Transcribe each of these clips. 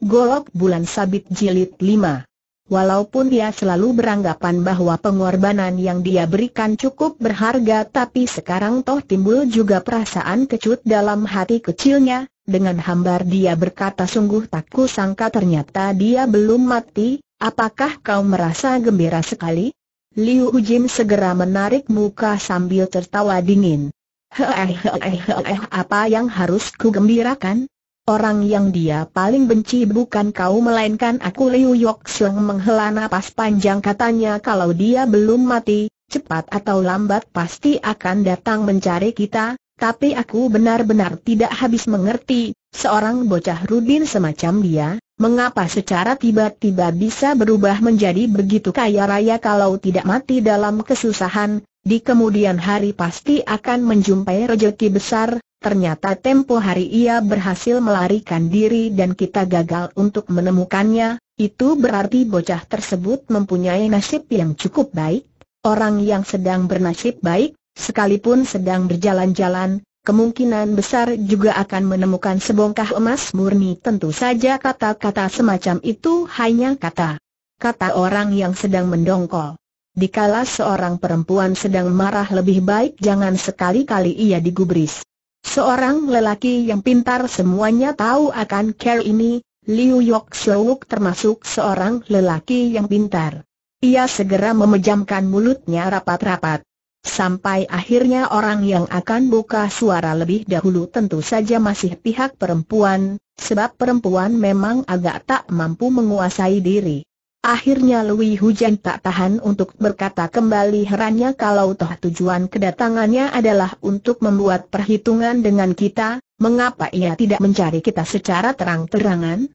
Golok Bulan Sabit Jilid 5 Walaupun dia selalu beranggapan bahwa pengorbanan yang dia berikan cukup berharga tapi sekarang toh timbul juga perasaan kecut dalam hati kecilnya, dengan hambar dia berkata sungguh tak kusangka ternyata dia belum mati, apakah kau merasa gembira sekali? Liu Jim segera menarik muka sambil tertawa dingin. Heeh apa yang harus ku gembirakan? Orang yang dia paling benci bukan kau melainkan aku Liu Yok Siong menghela nafas panjang katanya kalau dia belum mati, cepat atau lambat pasti akan datang mencari kita, tapi aku benar-benar tidak habis mengerti, seorang bocah Rudin semacam dia, mengapa secara tiba-tiba bisa berubah menjadi begitu kaya raya kalau tidak mati dalam kesusahan, di kemudian hari pasti akan menjumpai rejeki besar, Ternyata tempo hari ia berhasil melarikan diri dan kita gagal untuk menemukannya, itu berarti bocah tersebut mempunyai nasib yang cukup baik. Orang yang sedang bernasib baik, sekalipun sedang berjalan-jalan, kemungkinan besar juga akan menemukan sebongkah emas murni tentu saja kata-kata semacam itu hanya kata. Kata orang yang sedang mendongkol. Dikala seorang perempuan sedang marah lebih baik jangan sekali-kali ia digubris. Seorang lelaki yang pintar semuanya tahu akan care ini, Liu Yok Seuk termasuk seorang lelaki yang pintar. Ia segera memejamkan mulutnya rapat-rapat. Sampai akhirnya orang yang akan buka suara lebih dahulu tentu saja masih pihak perempuan, sebab perempuan memang agak tak mampu menguasai diri. Akhirnya Lui Hujan tak tahan untuk berkata kembali herannya kalau toh tujuan kedatangannya adalah untuk membuat perhitungan dengan kita, mengapa ia tidak mencari kita secara terang-terangan?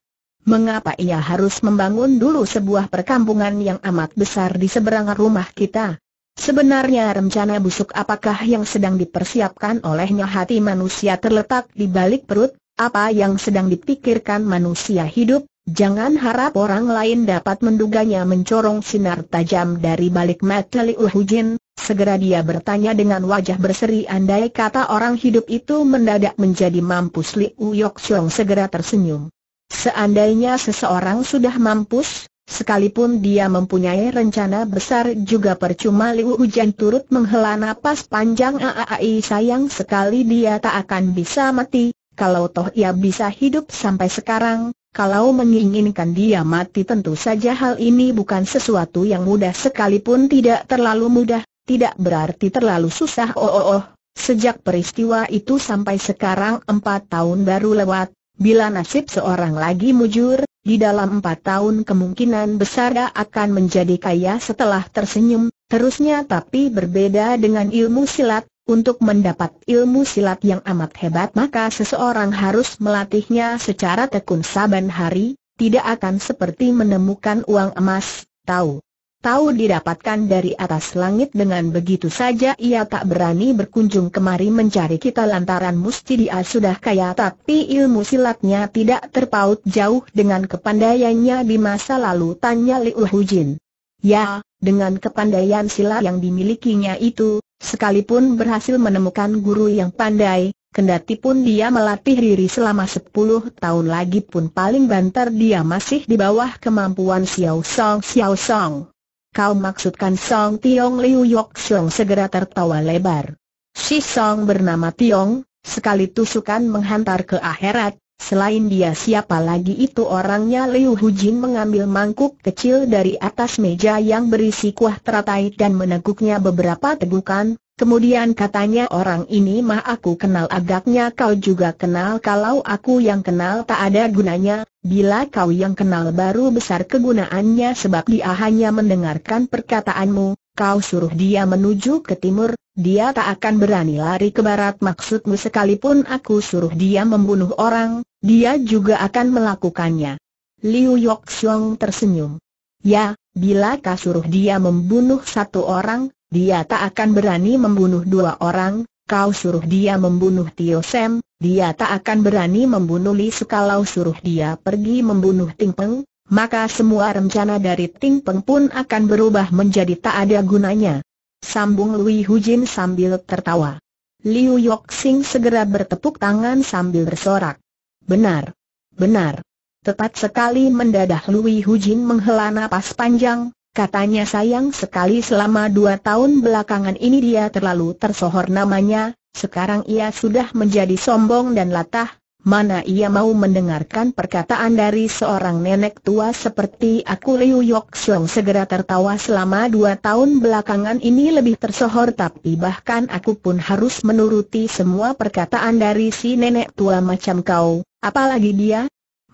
Mengapa ia harus membangun dulu sebuah perkampungan yang amat besar di seberang rumah kita? Sebenarnya rencana busuk apakah yang sedang dipersiapkan olehnya hati manusia terletak di balik perut, apa yang sedang dipikirkan manusia hidup, Jangan harap orang lain dapat menduganya mencorong sinar tajam dari balik mata Liu Hujin, segera dia bertanya dengan wajah berseri andai kata orang hidup itu mendadak menjadi mampus Li Yok Siong segera tersenyum. Seandainya seseorang sudah mampus, sekalipun dia mempunyai rencana besar juga percuma Liu Hujan turut menghela napas panjang aai sayang sekali dia tak akan bisa mati, kalau toh ia bisa hidup sampai sekarang, kalau menginginkan dia mati tentu saja hal ini bukan sesuatu yang mudah sekalipun tidak terlalu mudah, tidak berarti terlalu susah oh oh oh. Sejak peristiwa itu sampai sekarang empat tahun baru lewat, bila nasib seorang lagi mujur, di dalam empat tahun kemungkinan besar akan menjadi kaya setelah tersenyum, terusnya tapi berbeda dengan ilmu silat, untuk mendapat ilmu silat yang amat hebat maka seseorang harus melatihnya secara tekun saban hari, tidak akan seperti menemukan uang emas, tahu. Tahu didapatkan dari atas langit dengan begitu saja ia tak berani berkunjung kemari mencari kita lantaran musti dia sudah kaya tapi ilmu silatnya tidak terpaut jauh dengan kepandaiannya di masa lalu tanya Liu Hujin. Ya, dengan kepandaian silat yang dimilikinya itu, sekalipun berhasil menemukan guru yang pandai, kendati pun dia melatih diri selama sepuluh tahun lagi pun paling banter dia masih di bawah kemampuan Xiao Song Xiao Song. Kau maksudkan Song Tiong Liu Yok Xiong segera tertawa lebar. Si Song bernama Tiong, sekali tusukan menghantar ke akhirat, Selain dia siapa lagi itu orangnya Liu Hu Jin mengambil mangkuk kecil dari atas meja yang berisi kuah teratai dan meneguknya beberapa tegukan, kemudian katanya orang ini mah aku kenal agaknya kau juga kenal kalau aku yang kenal tak ada gunanya, bila kau yang kenal baru besar kegunaannya sebab dia hanya mendengarkan perkataanmu, Kau suruh dia menuju ke timur, dia tak akan berani lari ke barat maksudmu sekalipun aku suruh dia membunuh orang, dia juga akan melakukannya. Liu Yok Xiong tersenyum. Ya, bila kau suruh dia membunuh satu orang, dia tak akan berani membunuh dua orang, kau suruh dia membunuh Tio Sam, dia tak akan berani membunuh Li sekalau suruh dia pergi membunuh Ting Peng, maka semua rencana dari Ting Peng pun akan berubah menjadi tak ada gunanya. Sambung Lui Hujin sambil tertawa. Liu Yok segera bertepuk tangan sambil bersorak. Benar. Benar. Tepat sekali mendadah Lui Hujin menghela napas panjang, katanya sayang sekali selama dua tahun belakangan ini dia terlalu tersohor namanya, sekarang ia sudah menjadi sombong dan latah, mana ia mau mendengarkan perkataan dari seorang nenek tua seperti aku Liu Yok segera tertawa selama dua tahun belakangan ini lebih tersohor tapi bahkan aku pun harus menuruti semua perkataan dari si nenek tua macam kau, apalagi dia,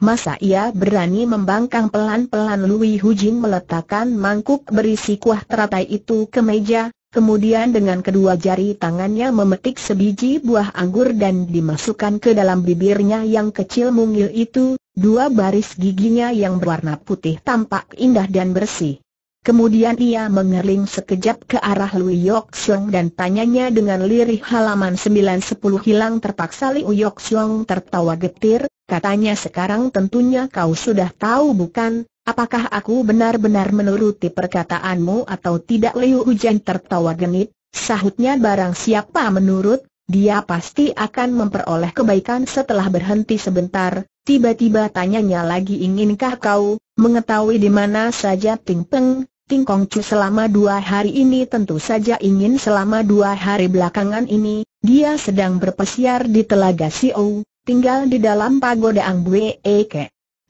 Masa ia berani membangkang pelan-pelan Lui Hujin meletakkan mangkuk berisi kuah teratai itu ke meja, Kemudian dengan kedua jari tangannya memetik sebiji buah anggur dan dimasukkan ke dalam bibirnya yang kecil mungil itu, dua baris giginya yang berwarna putih tampak indah dan bersih. Kemudian ia mengerling sekejap ke arah Lui Yok Siong dan tanyanya dengan lirih halaman 910 hilang terpaksa Liu Yok tertawa getir, katanya sekarang tentunya kau sudah tahu bukan, Apakah aku benar-benar menuruti perkataanmu atau tidak Liu Hujan tertawa genit, sahutnya barang siapa menurut, dia pasti akan memperoleh kebaikan setelah berhenti sebentar, tiba-tiba tanyanya lagi inginkah kau, mengetahui di mana saja Ting Peng, Ting Kong Chu selama dua hari ini tentu saja ingin selama dua hari belakangan ini, dia sedang berpesiar di Telaga Siou, tinggal di dalam pagoda Ang Bue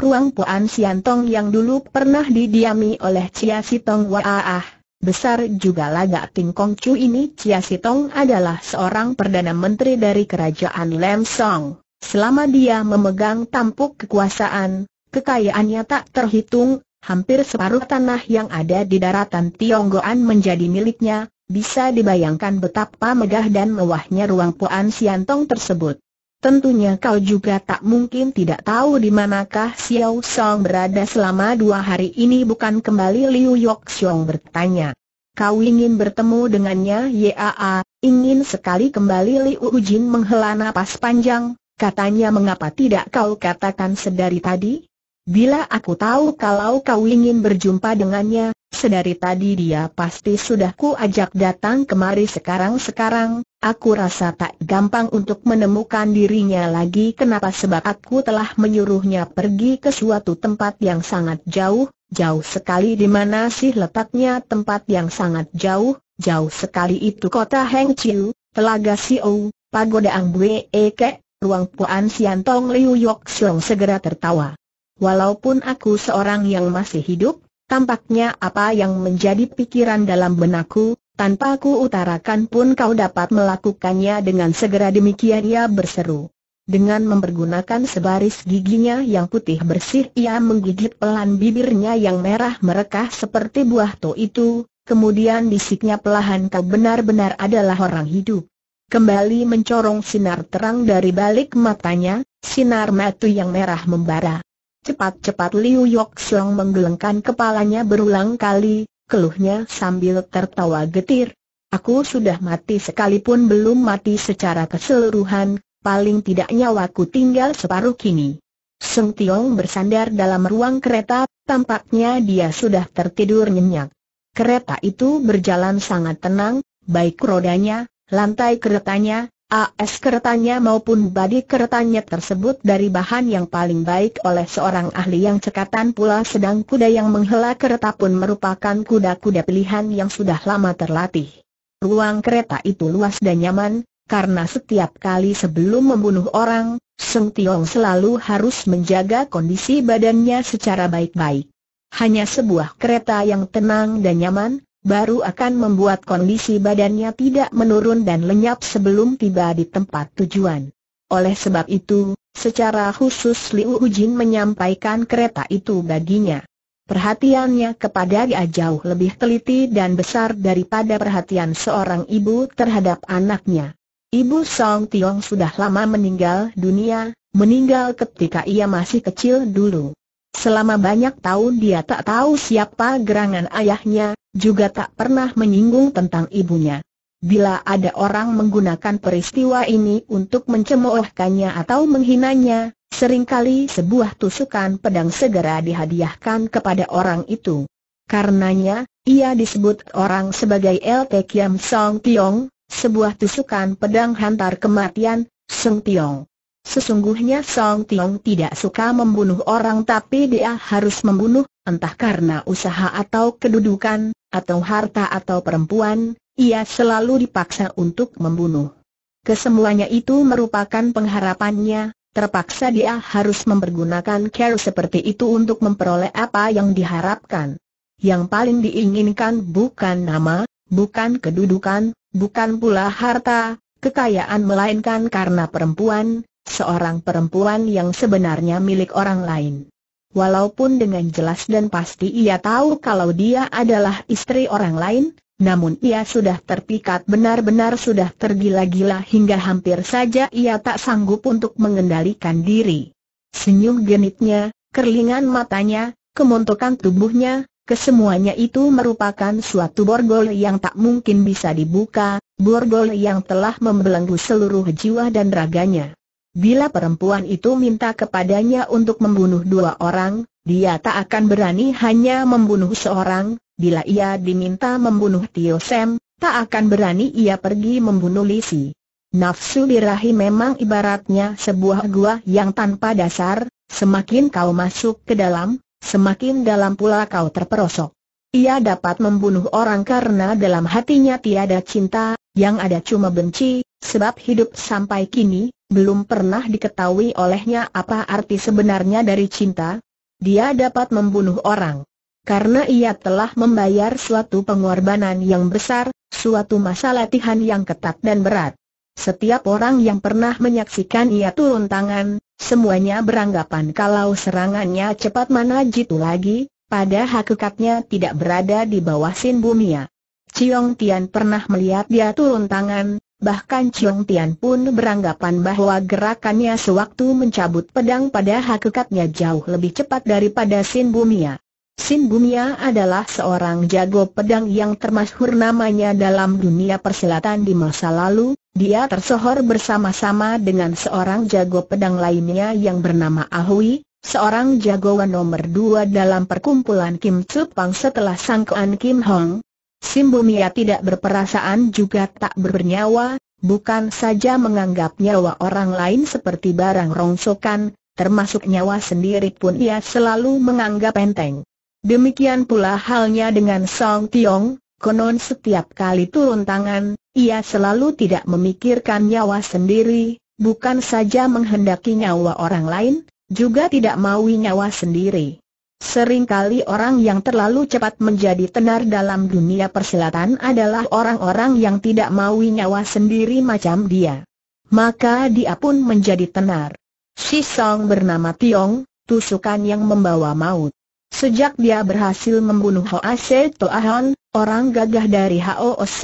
Ruang Puan Siantong yang dulu pernah didiami oleh Chia Sitong Waah. Ah, besar juga lagak Ting Kong Chu ini Chia Sitong adalah seorang Perdana Menteri dari Kerajaan Lam Song. Selama dia memegang tampuk kekuasaan, kekayaannya tak terhitung, hampir separuh tanah yang ada di daratan Tionggoan menjadi miliknya, bisa dibayangkan betapa megah dan mewahnya ruang Puan Siantong tersebut. Tentunya kau juga tak mungkin tidak tahu di manakah Xiao Song berada selama dua hari ini bukan kembali Liu Yok Xiong bertanya. Kau ingin bertemu dengannya Yaa, ingin sekali kembali Liu Ujin menghela napas panjang, katanya mengapa tidak kau katakan sedari tadi? Bila aku tahu kalau kau ingin berjumpa dengannya, sedari tadi dia pasti sudah ku ajak datang kemari sekarang-sekarang, Aku rasa tak gampang untuk menemukan dirinya lagi kenapa sebab aku telah menyuruhnya pergi ke suatu tempat yang sangat jauh, jauh sekali di mana sih letaknya tempat yang sangat jauh, jauh sekali itu kota Heng Chiu, Telaga Siou, Pagoda Ang Bue Eke, Ruang Puan Sian Tong Liu Yok Siong segera tertawa. Walaupun aku seorang yang masih hidup, tampaknya apa yang menjadi pikiran dalam benakku, tanpa ku utarakan pun kau dapat melakukannya dengan segera demikian ia berseru. Dengan mempergunakan sebaris giginya yang putih bersih ia menggigit pelan bibirnya yang merah merekah seperti buah to itu, kemudian bisiknya pelahan kau benar-benar adalah orang hidup. Kembali mencorong sinar terang dari balik matanya, sinar matu yang merah membara. Cepat-cepat Liu Yok menggelengkan kepalanya berulang kali, keluhnya sambil tertawa getir. Aku sudah mati sekalipun belum mati secara keseluruhan, paling tidak nyawaku tinggal separuh kini. Sung Tiong bersandar dalam ruang kereta, tampaknya dia sudah tertidur nyenyak. Kereta itu berjalan sangat tenang, baik rodanya, lantai keretanya, AS keretanya maupun badi keretanya tersebut dari bahan yang paling baik oleh seorang ahli yang cekatan pula sedang kuda yang menghela kereta pun merupakan kuda-kuda pilihan yang sudah lama terlatih. Ruang kereta itu luas dan nyaman, karena setiap kali sebelum membunuh orang, Seng Tiong selalu harus menjaga kondisi badannya secara baik-baik. Hanya sebuah kereta yang tenang dan nyaman, baru akan membuat kondisi badannya tidak menurun dan lenyap sebelum tiba di tempat tujuan. Oleh sebab itu, secara khusus Liu Hujin menyampaikan kereta itu baginya. Perhatiannya kepada dia jauh lebih teliti dan besar daripada perhatian seorang ibu terhadap anaknya. Ibu Song Tiong sudah lama meninggal dunia, meninggal ketika ia masih kecil dulu. Selama banyak tahun dia tak tahu siapa gerangan ayahnya, juga tak pernah menyinggung tentang ibunya. Bila ada orang menggunakan peristiwa ini untuk mencemoohkannya atau menghinanya, seringkali sebuah tusukan pedang segera dihadiahkan kepada orang itu. Karenanya, ia disebut orang sebagai LT Kiam Song Tiong, sebuah tusukan pedang hantar kematian, Song Tiong. Sesungguhnya Song Tiong tidak suka membunuh orang tapi dia harus membunuh, entah karena usaha atau kedudukan, atau harta atau perempuan, ia selalu dipaksa untuk membunuh. Kesemuanya itu merupakan pengharapannya, terpaksa dia harus mempergunakan care seperti itu untuk memperoleh apa yang diharapkan. Yang paling diinginkan bukan nama, bukan kedudukan, bukan pula harta, kekayaan melainkan karena perempuan, seorang perempuan yang sebenarnya milik orang lain. Walaupun dengan jelas dan pasti ia tahu kalau dia adalah istri orang lain, namun ia sudah terpikat benar-benar sudah tergila-gila hingga hampir saja ia tak sanggup untuk mengendalikan diri. Senyum genitnya, kerlingan matanya, kemontokan tubuhnya, kesemuanya itu merupakan suatu borgol yang tak mungkin bisa dibuka, borgol yang telah membelenggu seluruh jiwa dan raganya. Bila perempuan itu minta kepadanya untuk membunuh dua orang, dia tak akan berani hanya membunuh seorang, bila ia diminta membunuh Tio Sam, tak akan berani ia pergi membunuh Lisi. Nafsu birahi memang ibaratnya sebuah gua yang tanpa dasar, semakin kau masuk ke dalam, semakin dalam pula kau terperosok. Ia dapat membunuh orang karena dalam hatinya tiada cinta, yang ada cuma benci, Sebab hidup sampai kini, belum pernah diketahui olehnya apa arti sebenarnya dari cinta. Dia dapat membunuh orang. Karena ia telah membayar suatu pengorbanan yang besar, suatu masa latihan yang ketat dan berat. Setiap orang yang pernah menyaksikan ia turun tangan, semuanya beranggapan kalau serangannya cepat mana jitu lagi, pada hakikatnya tidak berada di bawah sin bumia. Ya. Ciong Tian pernah melihat dia turun tangan, Bahkan Chong Tian pun beranggapan bahwa gerakannya sewaktu mencabut pedang pada hakikatnya jauh lebih cepat daripada Sin Bumia. Sin Bumia adalah seorang jago pedang yang termasyhur namanya dalam dunia persilatan di masa lalu, dia tersohor bersama-sama dengan seorang jago pedang lainnya yang bernama Ahui, seorang jagoan nomor dua dalam perkumpulan Kim Tzu Pang setelah Sangkuan Kim Hong, Simbumia tidak berperasaan juga tak bernyawa, bukan saja menganggap nyawa orang lain seperti barang rongsokan, termasuk nyawa sendiri pun ia selalu menganggap enteng. Demikian pula halnya dengan Song Tiong, konon setiap kali turun tangan, ia selalu tidak memikirkan nyawa sendiri, bukan saja menghendaki nyawa orang lain, juga tidak mau nyawa sendiri. Seringkali orang yang terlalu cepat menjadi tenar dalam dunia perselatan adalah orang-orang yang tidak mau nyawa sendiri macam dia. Maka dia pun menjadi tenar. Si Song bernama Tiong, tusukan yang membawa maut. Sejak dia berhasil membunuh Hoa Se Toahon, orang gagah dari HOOC,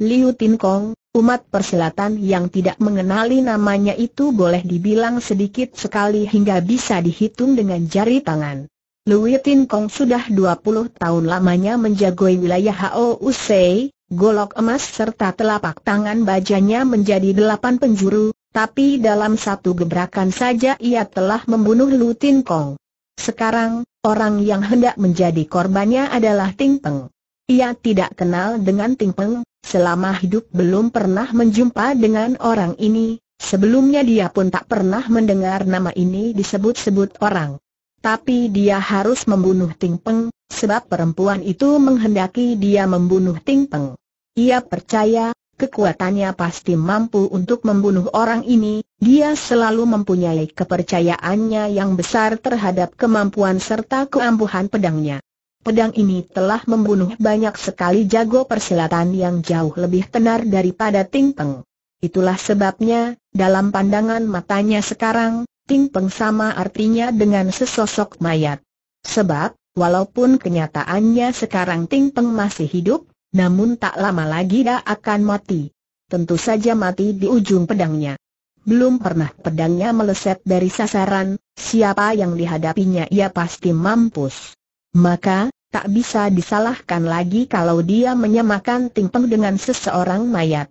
Liu Tin Kong, umat perselatan yang tidak mengenali namanya itu boleh dibilang sedikit sekali hingga bisa dihitung dengan jari tangan. Louis Tin Kong sudah 20 tahun lamanya menjagoi wilayah Housei, golok emas serta telapak tangan bajanya menjadi delapan penjuru, tapi dalam satu gebrakan saja ia telah membunuh Lu Tin Kong. Sekarang, orang yang hendak menjadi korbannya adalah Ting Peng. Ia tidak kenal dengan Ting Peng, selama hidup belum pernah menjumpa dengan orang ini, sebelumnya dia pun tak pernah mendengar nama ini disebut-sebut orang. Tapi dia harus membunuh Ting Peng, sebab perempuan itu menghendaki dia membunuh Ting Peng. Ia percaya, kekuatannya pasti mampu untuk membunuh orang ini, dia selalu mempunyai kepercayaannya yang besar terhadap kemampuan serta keampuhan pedangnya. Pedang ini telah membunuh banyak sekali jago persilatan yang jauh lebih tenar daripada Ting Peng. Itulah sebabnya, dalam pandangan matanya sekarang, Ting Peng sama artinya dengan sesosok mayat. Sebab, walaupun kenyataannya sekarang Ting Peng masih hidup, namun tak lama lagi dia akan mati. Tentu saja mati di ujung pedangnya. Belum pernah pedangnya meleset dari sasaran, siapa yang dihadapinya ia pasti mampus. Maka, tak bisa disalahkan lagi kalau dia menyamakan Ting Peng dengan seseorang mayat.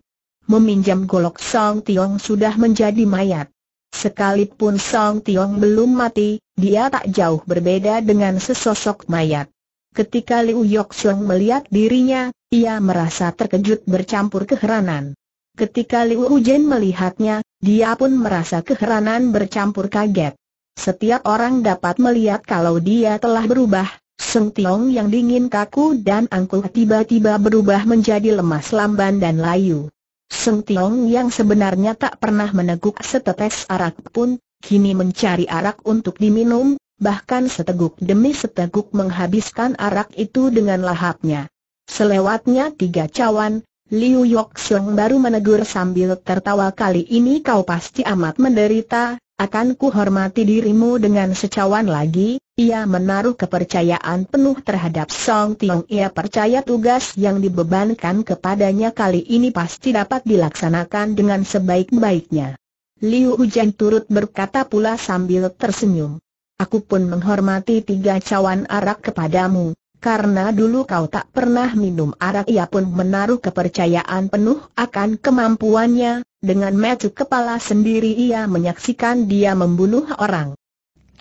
Meminjam golok Song Tiong sudah menjadi mayat. Sekalipun Song Tiong belum mati, dia tak jauh berbeda dengan sesosok mayat. Ketika Liu Yok Song melihat dirinya, ia merasa terkejut bercampur keheranan. Ketika Liu Ujen melihatnya, dia pun merasa keheranan bercampur kaget. Setiap orang dapat melihat kalau dia telah berubah, Seng Tiong yang dingin kaku dan angkuh tiba-tiba berubah menjadi lemas lamban dan layu. Seng Tiong yang sebenarnya tak pernah meneguk setetes arak pun, kini mencari arak untuk diminum, bahkan seteguk demi seteguk menghabiskan arak itu dengan lahapnya. Selewatnya tiga cawan, Liu Yok Xiong baru menegur sambil tertawa kali ini kau pasti amat menderita, akan kuhormati dirimu dengan secawan lagi, ia menaruh kepercayaan penuh terhadap Song Tiong. Ia percaya tugas yang dibebankan kepadanya kali ini pasti dapat dilaksanakan dengan sebaik-baiknya. Liu Hujan turut berkata pula sambil tersenyum. Aku pun menghormati tiga cawan arak kepadamu, karena dulu kau tak pernah minum arak ia pun menaruh kepercayaan penuh akan kemampuannya, dengan metu kepala sendiri ia menyaksikan dia membunuh orang.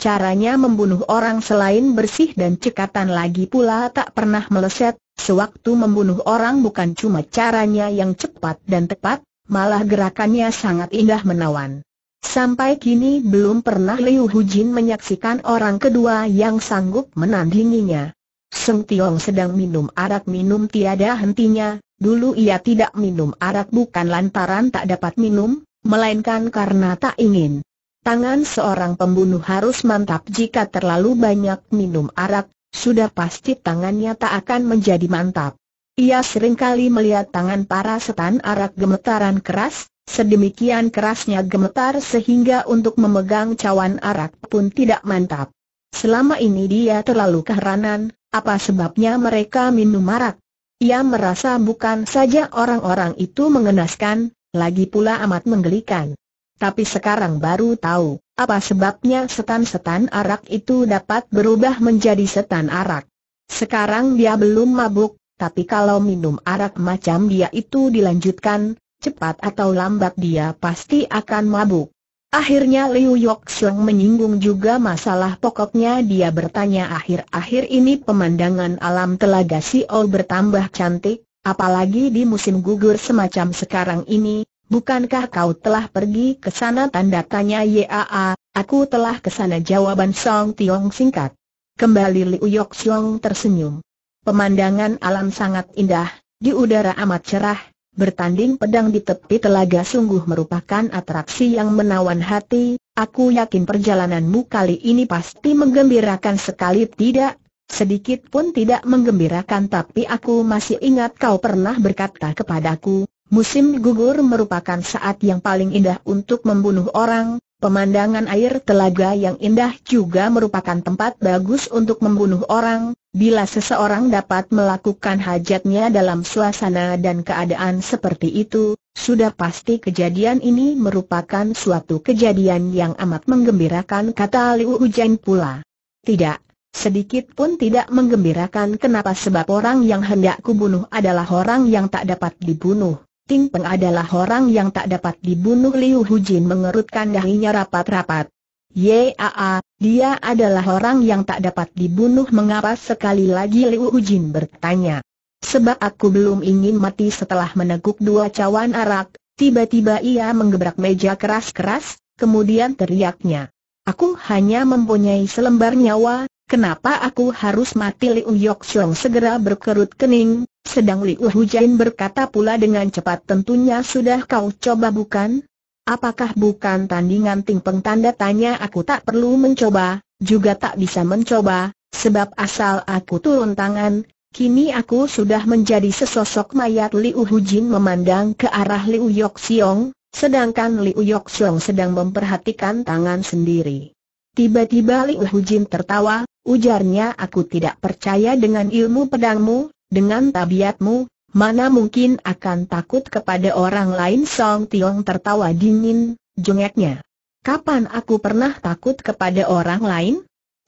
Caranya membunuh orang selain bersih dan cekatan lagi pula tak pernah meleset, sewaktu membunuh orang bukan cuma caranya yang cepat dan tepat, malah gerakannya sangat indah menawan. Sampai kini belum pernah Liu Jin menyaksikan orang kedua yang sanggup menandinginya. Seng Tiong sedang minum arak minum tiada hentinya, Dulu ia tidak minum arak bukan lantaran tak dapat minum, melainkan karena tak ingin. Tangan seorang pembunuh harus mantap jika terlalu banyak minum arak, sudah pasti tangannya tak akan menjadi mantap. Ia sering kali melihat tangan para setan arak gemetaran keras, sedemikian kerasnya gemetar sehingga untuk memegang cawan arak pun tidak mantap. Selama ini dia terlalu keheranan, apa sebabnya mereka minum arak? Ia merasa bukan saja orang-orang itu mengenaskan, lagi pula amat menggelikan. Tapi sekarang baru tahu, apa sebabnya setan-setan arak itu dapat berubah menjadi setan arak. Sekarang dia belum mabuk, tapi kalau minum arak macam dia itu dilanjutkan, cepat atau lambat dia pasti akan mabuk. Akhirnya Liu Yoxiong menyinggung juga masalah pokoknya dia bertanya akhir-akhir ini pemandangan alam telaga Siol oh bertambah cantik, apalagi di musim gugur semacam sekarang ini, bukankah kau telah pergi ke sana tanda tanya Yaa, aku telah ke sana jawaban Song Tiong singkat. Kembali Liu Yoxiong tersenyum. Pemandangan alam sangat indah, di udara amat cerah, bertanding pedang di tepi telaga sungguh merupakan atraksi yang menawan hati, aku yakin perjalananmu kali ini pasti menggembirakan sekali tidak, sedikit pun tidak menggembirakan tapi aku masih ingat kau pernah berkata kepadaku, musim gugur merupakan saat yang paling indah untuk membunuh orang, Pemandangan air telaga yang indah juga merupakan tempat bagus untuk membunuh orang, bila seseorang dapat melakukan hajatnya dalam suasana dan keadaan seperti itu, sudah pasti kejadian ini merupakan suatu kejadian yang amat menggembirakan kata Liu Hujan pula. Tidak, sedikit pun tidak menggembirakan kenapa sebab orang yang hendak kubunuh adalah orang yang tak dapat dibunuh. Ting Peng adalah orang yang tak dapat dibunuh Liu Hu Jin mengerutkan dahinya rapat-rapat. Yaa, dia adalah orang yang tak dapat dibunuh mengapa sekali lagi Liu Hu Jin bertanya. Sebab aku belum ingin mati setelah meneguk dua cawan arak, tiba-tiba ia menggebrak meja keras-keras, kemudian teriaknya. Aku hanya mempunyai selembar nyawa, kenapa aku harus mati Liu Yok Xiong segera berkerut kening, sedang Liu Hujain berkata pula dengan cepat tentunya sudah kau coba bukan? Apakah bukan tandingan tingpeng tanda tanya aku tak perlu mencoba, juga tak bisa mencoba, sebab asal aku turun tangan, kini aku sudah menjadi sesosok mayat Liu Hujin memandang ke arah Liu Yok Siong, sedangkan Liu Yok Siong sedang memperhatikan tangan sendiri. Tiba-tiba Liu Hujin tertawa, ujarnya aku tidak percaya dengan ilmu pedangmu, dengan tabiatmu, mana mungkin akan takut kepada orang lain Song Tiong tertawa dingin, jengeknya. Kapan aku pernah takut kepada orang lain?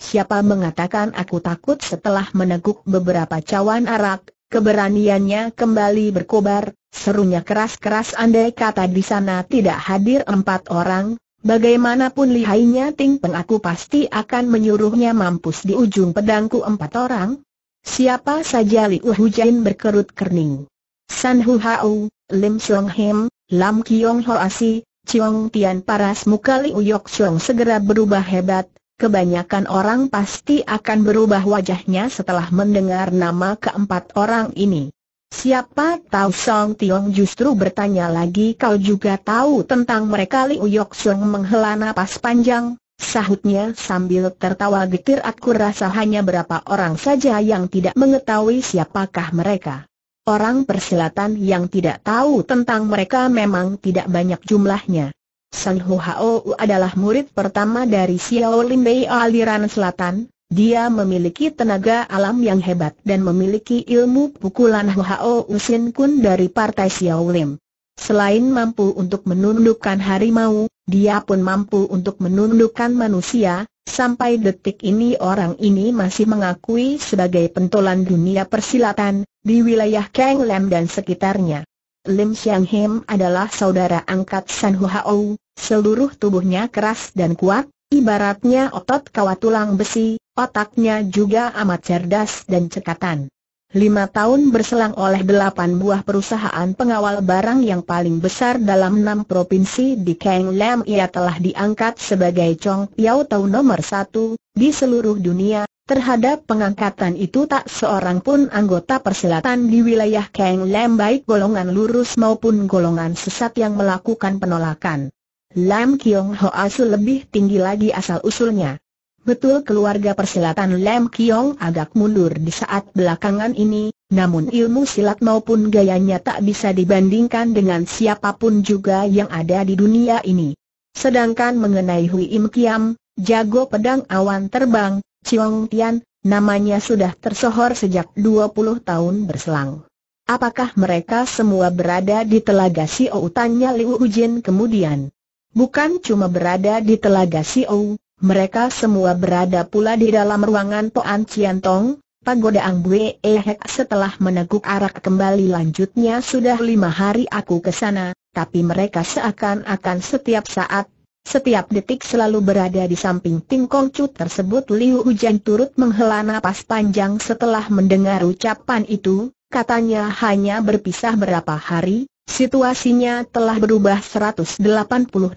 Siapa mengatakan aku takut setelah meneguk beberapa cawan arak, keberaniannya kembali berkobar, serunya keras-keras andai kata di sana tidak hadir empat orang, bagaimanapun lihainya Ting Peng aku pasti akan menyuruhnya mampus di ujung pedangku empat orang, Siapa saja Liu Hujain berkerut kerning. San Hu Hao, Lim Siong Hem, Lam Kiong Ho Asi, Chiong Tian Paras muka Liu Yok Chiong segera berubah hebat, kebanyakan orang pasti akan berubah wajahnya setelah mendengar nama keempat orang ini. Siapa tahu Song Tiong justru bertanya lagi kau juga tahu tentang mereka Liu Yok Sung menghela napas panjang, Sahutnya sambil tertawa getir aku rasa hanya berapa orang saja yang tidak mengetahui siapakah mereka. Orang persilatan yang tidak tahu tentang mereka memang tidak banyak jumlahnya. San Hu Hao adalah murid pertama dari Xiao Lin Bei aliran selatan, dia memiliki tenaga alam yang hebat dan memiliki ilmu pukulan Hao Usin Kun dari Partai Xiaolim. Selain mampu untuk menundukkan harimau, dia pun mampu untuk menundukkan manusia, sampai detik ini orang ini masih mengakui sebagai pentolan dunia persilatan, di wilayah Kang Lam dan sekitarnya. Lim Siang Him adalah saudara angkat San Hao, seluruh tubuhnya keras dan kuat, ibaratnya otot kawat tulang besi, otaknya juga amat cerdas dan cekatan. Lima tahun berselang oleh delapan buah perusahaan pengawal barang yang paling besar dalam enam provinsi di Kang Lam ia telah diangkat sebagai Chong Piao Tau nomor satu di seluruh dunia. Terhadap pengangkatan itu tak seorang pun anggota persilatan di wilayah Kang Lam baik golongan lurus maupun golongan sesat yang melakukan penolakan. Lam Kiong Hoa Su lebih tinggi lagi asal-usulnya. Betul keluarga persilatan Lem Kiong agak mundur di saat belakangan ini, namun ilmu silat maupun gayanya tak bisa dibandingkan dengan siapapun juga yang ada di dunia ini. Sedangkan mengenai Hui Im Kiam, jago pedang awan terbang, Chiong Tian, namanya sudah tersohor sejak 20 tahun berselang. Apakah mereka semua berada di telaga Siou Tanya Liu Hujin kemudian. Bukan cuma berada di telaga Siou. Mereka semua berada pula di dalam ruangan Toan Ciantong, Pagoda Ang Bue Hek setelah meneguk arak kembali lanjutnya sudah lima hari aku ke sana, tapi mereka seakan-akan setiap saat, setiap detik selalu berada di samping Tingkong Chu tersebut Liu Hujan turut menghela napas panjang setelah mendengar ucapan itu, katanya hanya berpisah berapa hari, situasinya telah berubah 180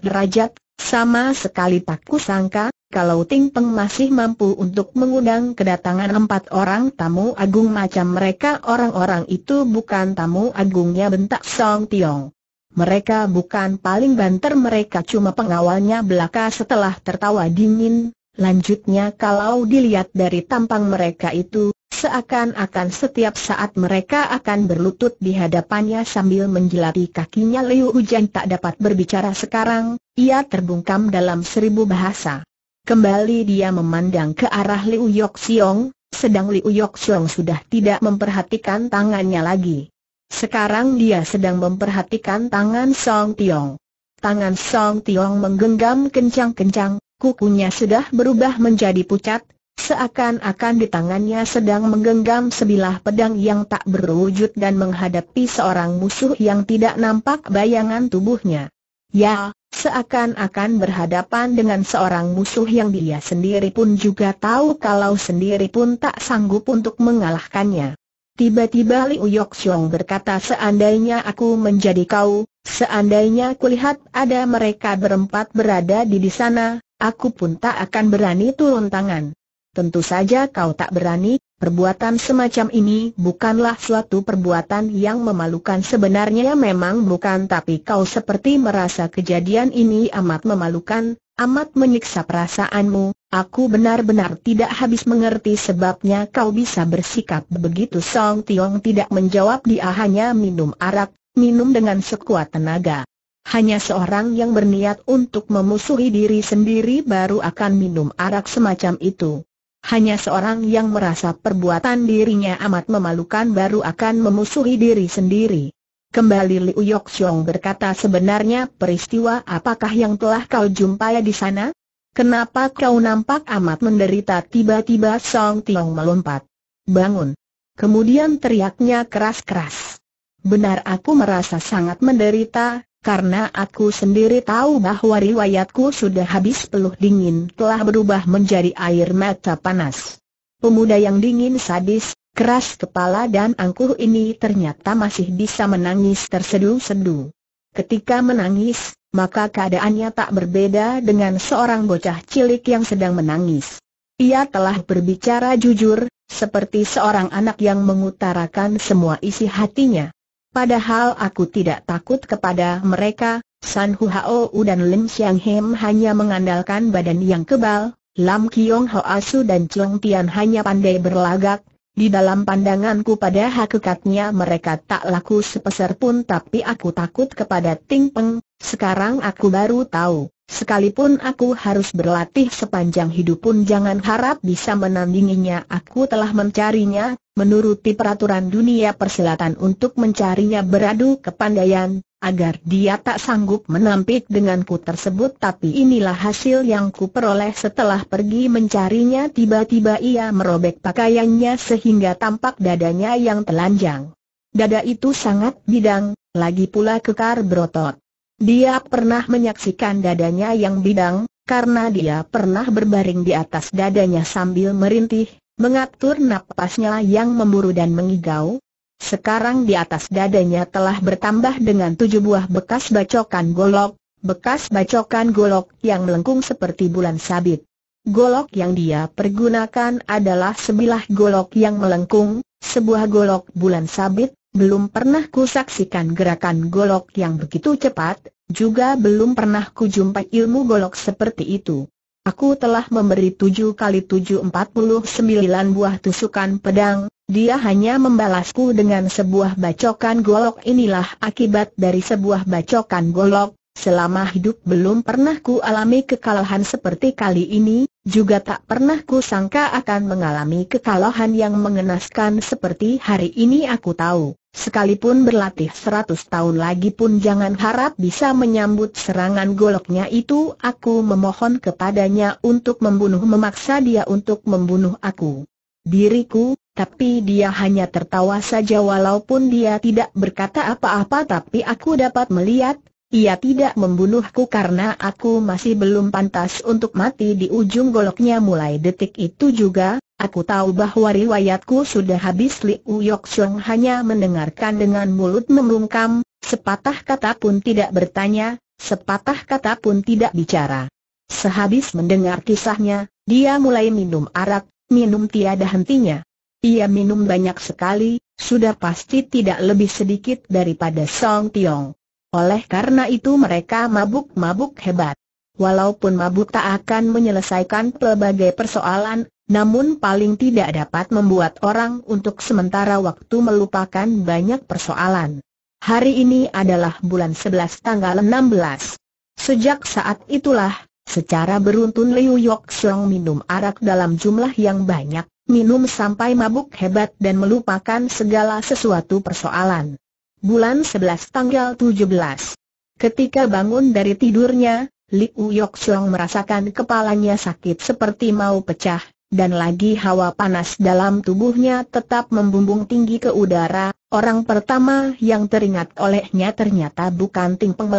derajat, sama sekali tak kusangka, kalau Ting Peng masih mampu untuk mengundang kedatangan empat orang tamu agung macam mereka orang-orang itu bukan tamu agungnya bentak Song Tiong. Mereka bukan paling banter mereka cuma pengawalnya belaka setelah tertawa dingin, lanjutnya kalau dilihat dari tampang mereka itu, seakan-akan setiap saat mereka akan berlutut di hadapannya sambil menjelati kakinya Liu Hujan tak dapat berbicara sekarang, ia terbungkam dalam seribu bahasa. Kembali dia memandang ke arah Liu Yok Siong, sedang Liu Yok Siong sudah tidak memperhatikan tangannya lagi. Sekarang dia sedang memperhatikan tangan Song Tiong. Tangan Song Tiong menggenggam kencang-kencang, kukunya sudah berubah menjadi pucat, seakan-akan di tangannya sedang menggenggam sebilah pedang yang tak berwujud dan menghadapi seorang musuh yang tidak nampak bayangan tubuhnya. Ya, seakan-akan berhadapan dengan seorang musuh yang dia sendiri pun juga tahu kalau sendiri pun tak sanggup untuk mengalahkannya. Tiba-tiba Liu Yok Xiong berkata seandainya aku menjadi kau, seandainya kulihat ada mereka berempat berada di di sana, aku pun tak akan berani turun tangan. Tentu saja kau tak berani, Perbuatan semacam ini bukanlah suatu perbuatan yang memalukan sebenarnya ya memang bukan tapi kau seperti merasa kejadian ini amat memalukan, amat menyiksa perasaanmu, aku benar-benar tidak habis mengerti sebabnya kau bisa bersikap begitu Song Tiong tidak menjawab dia hanya minum arak, minum dengan sekuat tenaga. Hanya seorang yang berniat untuk memusuhi diri sendiri baru akan minum arak semacam itu hanya seorang yang merasa perbuatan dirinya amat memalukan baru akan memusuhi diri sendiri. Kembali Liu Yok berkata sebenarnya peristiwa apakah yang telah kau jumpai di sana? Kenapa kau nampak amat menderita tiba-tiba Song Tiong melompat. Bangun. Kemudian teriaknya keras-keras. Benar aku merasa sangat menderita, karena aku sendiri tahu bahwa riwayatku sudah habis peluh dingin telah berubah menjadi air mata panas. Pemuda yang dingin sadis, keras kepala dan angkuh ini ternyata masih bisa menangis tersedu-sedu. Ketika menangis, maka keadaannya tak berbeda dengan seorang bocah cilik yang sedang menangis. Ia telah berbicara jujur, seperti seorang anak yang mengutarakan semua isi hatinya. Padahal aku tidak takut kepada mereka, San Huao dan Lim Xiang Hem hanya mengandalkan badan yang kebal, Lam Kiong Asu dan Chong Tian hanya pandai berlagak, di dalam pandanganku pada hakikatnya mereka tak laku sepeser pun tapi aku takut kepada Ting Peng, sekarang aku baru tahu. Sekalipun aku harus berlatih sepanjang hidup pun jangan harap bisa menandinginya Aku telah mencarinya, menuruti peraturan dunia persilatan untuk mencarinya beradu kepandaian Agar dia tak sanggup menampik denganku tersebut Tapi inilah hasil yang ku peroleh setelah pergi mencarinya Tiba-tiba ia merobek pakaiannya sehingga tampak dadanya yang telanjang Dada itu sangat bidang, lagi pula kekar berotot dia pernah menyaksikan dadanya yang bidang, karena dia pernah berbaring di atas dadanya sambil merintih, mengatur napasnya yang memburu dan mengigau. Sekarang di atas dadanya telah bertambah dengan tujuh buah bekas bacokan golok, bekas bacokan golok yang melengkung seperti bulan sabit. Golok yang dia pergunakan adalah sebilah golok yang melengkung, sebuah golok bulan sabit, belum pernah ku saksikan gerakan golok yang begitu cepat, juga belum pernah ku jumpai ilmu golok seperti itu. Aku telah memberi tujuh kali tujuh empat puluh sembilan buah tusukan pedang, dia hanya membalasku dengan sebuah bacokan golok inilah akibat dari sebuah bacokan golok, selama hidup belum pernah ku alami kekalahan seperti kali ini, juga tak pernah ku sangka akan mengalami kekalahan yang mengenaskan seperti hari ini aku tahu. Sekalipun berlatih seratus tahun lagi pun jangan harap bisa menyambut serangan goloknya itu Aku memohon kepadanya untuk membunuh memaksa dia untuk membunuh aku Diriku, tapi dia hanya tertawa saja walaupun dia tidak berkata apa-apa tapi aku dapat melihat ia tidak membunuhku karena aku masih belum pantas untuk mati di ujung goloknya mulai detik itu juga, Aku tahu bahwa riwayatku sudah habis Liu Yok Song hanya mendengarkan dengan mulut membungkam, sepatah kata pun tidak bertanya, sepatah kata pun tidak bicara. Sehabis mendengar kisahnya, dia mulai minum arak, minum tiada hentinya. Ia minum banyak sekali, sudah pasti tidak lebih sedikit daripada Song Tiong. Oleh karena itu mereka mabuk-mabuk hebat. Walaupun mabuk tak akan menyelesaikan pelbagai persoalan, namun paling tidak dapat membuat orang untuk sementara waktu melupakan banyak persoalan. Hari ini adalah bulan 11 tanggal 16. Sejak saat itulah, secara beruntun Liu Yok Song minum arak dalam jumlah yang banyak, minum sampai mabuk hebat dan melupakan segala sesuatu persoalan. Bulan 11 tanggal 17. Ketika bangun dari tidurnya, Liu Yok Song merasakan kepalanya sakit seperti mau pecah, dan lagi hawa panas dalam tubuhnya tetap membumbung tinggi ke udara, orang pertama yang teringat olehnya ternyata bukan Ting Peng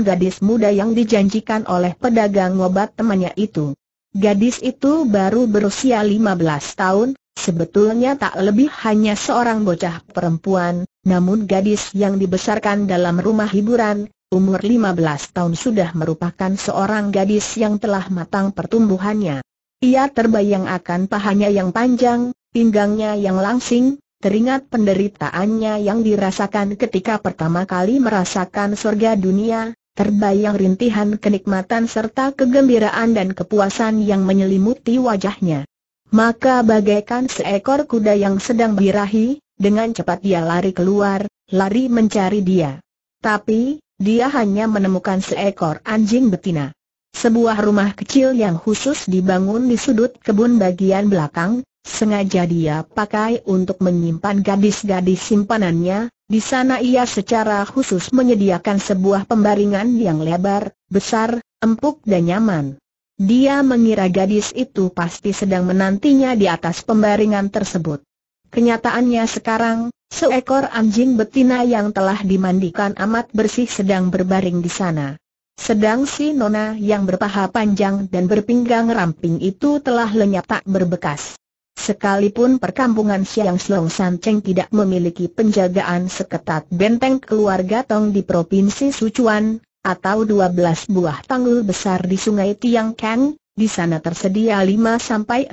gadis muda yang dijanjikan oleh pedagang obat temannya itu. Gadis itu baru berusia 15 tahun, sebetulnya tak lebih hanya seorang bocah perempuan, namun gadis yang dibesarkan dalam rumah hiburan, umur 15 tahun sudah merupakan seorang gadis yang telah matang pertumbuhannya. Ia terbayang akan pahanya yang panjang, pinggangnya yang langsing, teringat penderitaannya yang dirasakan ketika pertama kali merasakan surga dunia, terbayang rintihan kenikmatan serta kegembiraan dan kepuasan yang menyelimuti wajahnya. Maka bagaikan seekor kuda yang sedang birahi, dengan cepat dia lari keluar, lari mencari dia. Tapi, dia hanya menemukan seekor anjing betina. Sebuah rumah kecil yang khusus dibangun di sudut kebun bagian belakang, sengaja dia pakai untuk menyimpan gadis-gadis simpanannya, di sana ia secara khusus menyediakan sebuah pembaringan yang lebar, besar, empuk dan nyaman. Dia mengira gadis itu pasti sedang menantinya di atas pembaringan tersebut. Kenyataannya sekarang, seekor anjing betina yang telah dimandikan amat bersih sedang berbaring di sana. Sedang si Nona yang berpaha panjang dan berpinggang ramping itu telah lenyap tak berbekas. Sekalipun perkampungan Siang Slong San Cheng tidak memiliki penjagaan seketat benteng keluarga Tong di Provinsi Sichuan, atau 12 buah tanggul besar di Sungai Tiang Kang, di sana tersedia 5-60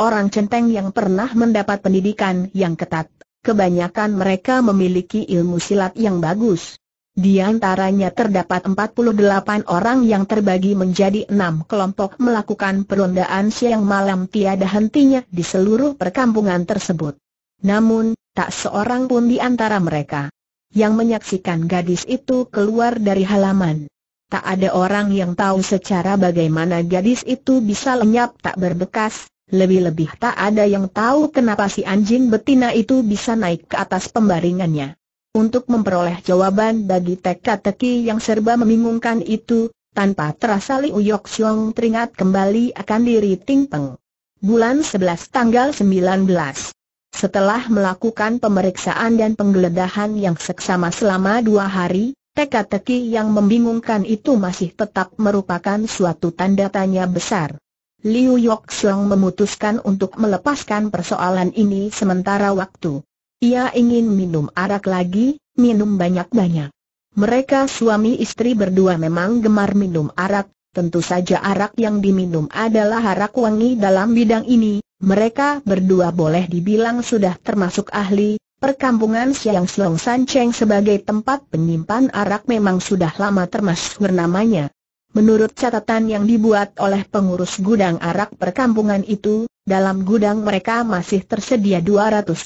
orang centeng yang pernah mendapat pendidikan yang ketat. Kebanyakan mereka memiliki ilmu silat yang bagus, di antaranya terdapat 48 orang yang terbagi menjadi enam kelompok melakukan perondaan siang malam tiada hentinya di seluruh perkampungan tersebut. Namun, tak seorang pun di antara mereka yang menyaksikan gadis itu keluar dari halaman. Tak ada orang yang tahu secara bagaimana gadis itu bisa lenyap tak berbekas, lebih-lebih tak ada yang tahu kenapa si anjing betina itu bisa naik ke atas pembaringannya untuk memperoleh jawaban bagi teka-teki yang serba membingungkan itu, tanpa terasa Liu Yok Siong teringat kembali akan diri Ting Peng. Bulan 11 tanggal 19. Setelah melakukan pemeriksaan dan penggeledahan yang seksama selama dua hari, teka-teki yang membingungkan itu masih tetap merupakan suatu tanda tanya besar. Liu Yok memutuskan untuk melepaskan persoalan ini sementara waktu. Ia ingin minum arak lagi, minum banyak-banyak. Mereka suami istri berdua memang gemar minum arak, tentu saja arak yang diminum adalah arak wangi dalam bidang ini. Mereka berdua boleh dibilang sudah termasuk ahli, perkampungan Siang Slong Cheng sebagai tempat penyimpan arak memang sudah lama termasuk namanya. Menurut catatan yang dibuat oleh pengurus gudang arak perkampungan itu, dalam gudang mereka masih tersedia 223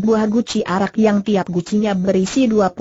buah guci arak yang tiap gucinya berisi 25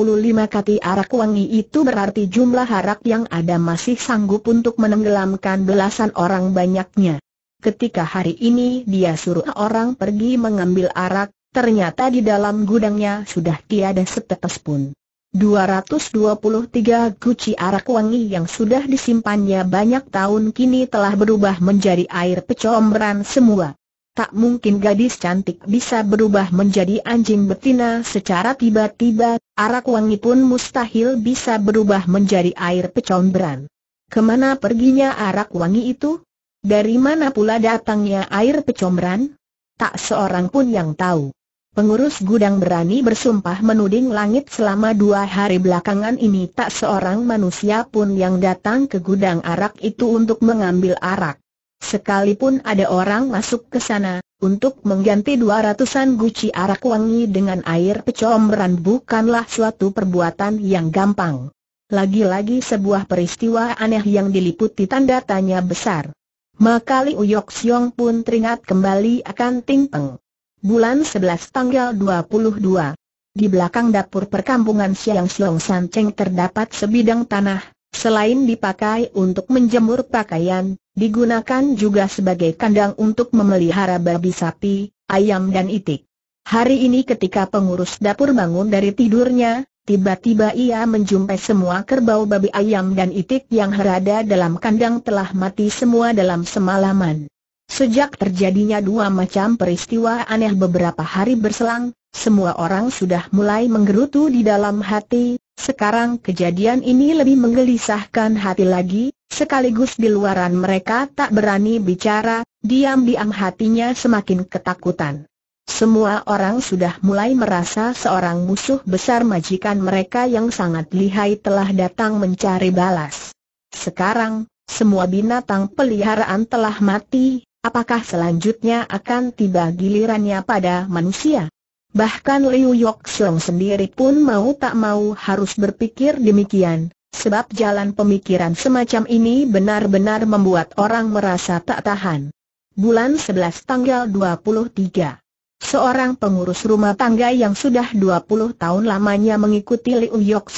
kati arak wangi itu berarti jumlah arak yang ada masih sanggup untuk menenggelamkan belasan orang banyaknya. Ketika hari ini dia suruh orang pergi mengambil arak, ternyata di dalam gudangnya sudah tiada setetes pun. 223 guci arak wangi yang sudah disimpannya banyak tahun kini telah berubah menjadi air pecombran semua. Tak mungkin gadis cantik bisa berubah menjadi anjing betina secara tiba-tiba, arak wangi pun mustahil bisa berubah menjadi air pecombran. Kemana perginya arak wangi itu? Dari mana pula datangnya air pecombran? Tak seorang pun yang tahu. Pengurus gudang berani bersumpah menuding langit selama dua hari belakangan ini tak seorang manusia pun yang datang ke gudang arak itu untuk mengambil arak. Sekalipun ada orang masuk ke sana, untuk mengganti dua ratusan guci arak wangi dengan air pecomberan bukanlah suatu perbuatan yang gampang. Lagi-lagi sebuah peristiwa aneh yang diliputi tanda tanya besar. Makali Uyok Siong pun teringat kembali akan Ting Peng bulan 11 tanggal 22. Di belakang dapur perkampungan Siang Siong Cheng terdapat sebidang tanah, selain dipakai untuk menjemur pakaian, digunakan juga sebagai kandang untuk memelihara babi sapi, ayam dan itik. Hari ini ketika pengurus dapur bangun dari tidurnya, tiba-tiba ia menjumpai semua kerbau babi ayam dan itik yang berada dalam kandang telah mati semua dalam semalaman. Sejak terjadinya dua macam peristiwa aneh beberapa hari berselang, semua orang sudah mulai menggerutu di dalam hati, sekarang kejadian ini lebih menggelisahkan hati lagi, sekaligus di luaran mereka tak berani bicara, diam-diam hatinya semakin ketakutan. Semua orang sudah mulai merasa seorang musuh besar majikan mereka yang sangat lihai telah datang mencari balas. Sekarang, semua binatang peliharaan telah mati, Apakah selanjutnya akan tiba gilirannya pada manusia? Bahkan Liu Yok sendiri pun mau tak mau harus berpikir demikian, sebab jalan pemikiran semacam ini benar-benar membuat orang merasa tak tahan. Bulan 11 tanggal 23 Seorang pengurus rumah tangga yang sudah 20 tahun lamanya mengikuti Liu Yok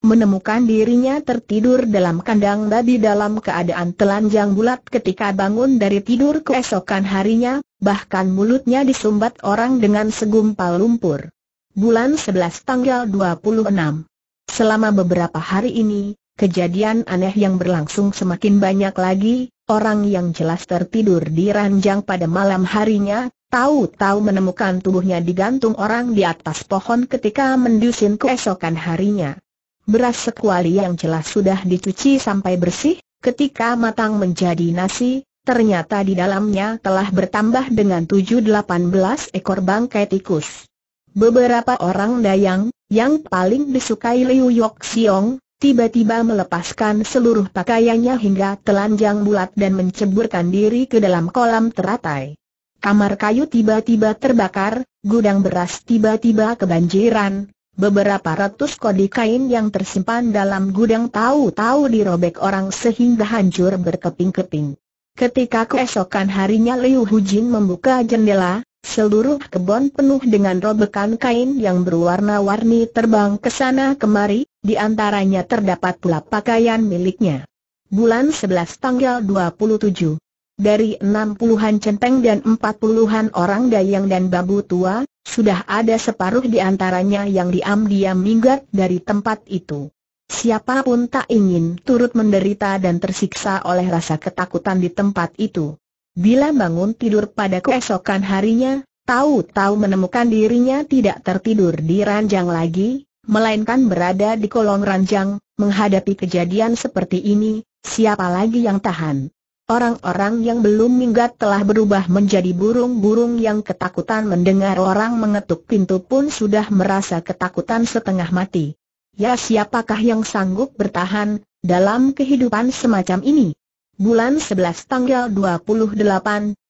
menemukan dirinya tertidur dalam kandang babi dalam keadaan telanjang bulat ketika bangun dari tidur keesokan harinya, bahkan mulutnya disumbat orang dengan segumpal lumpur. Bulan 11 tanggal 26. Selama beberapa hari ini, kejadian aneh yang berlangsung semakin banyak lagi, orang yang jelas tertidur di ranjang pada malam harinya, tahu-tahu menemukan tubuhnya digantung orang di atas pohon ketika mendusin keesokan harinya beras sekuali yang jelas sudah dicuci sampai bersih, ketika matang menjadi nasi, ternyata di dalamnya telah bertambah dengan 7-18 ekor bangkai tikus. Beberapa orang dayang, yang paling disukai Liu Yok Siong, tiba-tiba melepaskan seluruh pakaiannya hingga telanjang bulat dan menceburkan diri ke dalam kolam teratai. Kamar kayu tiba-tiba terbakar, gudang beras tiba-tiba kebanjiran, Beberapa ratus kodi kain yang tersimpan dalam gudang tahu-tahu dirobek orang sehingga hancur berkeping-keping. Ketika keesokan harinya Liu Hu Jin membuka jendela, seluruh kebun penuh dengan robekan kain yang berwarna-warni terbang ke sana kemari, di antaranya terdapat pula pakaian miliknya. Bulan 11 tanggal 27 dari enam puluhan centeng dan empat puluhan orang dayang dan babu tua, sudah ada separuh di antaranya yang diam-diam minggat dari tempat itu. Siapapun tak ingin turut menderita dan tersiksa oleh rasa ketakutan di tempat itu. Bila bangun tidur pada keesokan harinya, tahu-tahu menemukan dirinya tidak tertidur di ranjang lagi, melainkan berada di kolong ranjang, menghadapi kejadian seperti ini, siapa lagi yang tahan? Orang-orang yang belum minggat telah berubah menjadi burung-burung yang ketakutan mendengar orang mengetuk pintu pun sudah merasa ketakutan setengah mati. Ya siapakah yang sanggup bertahan dalam kehidupan semacam ini? Bulan 11 tanggal 28,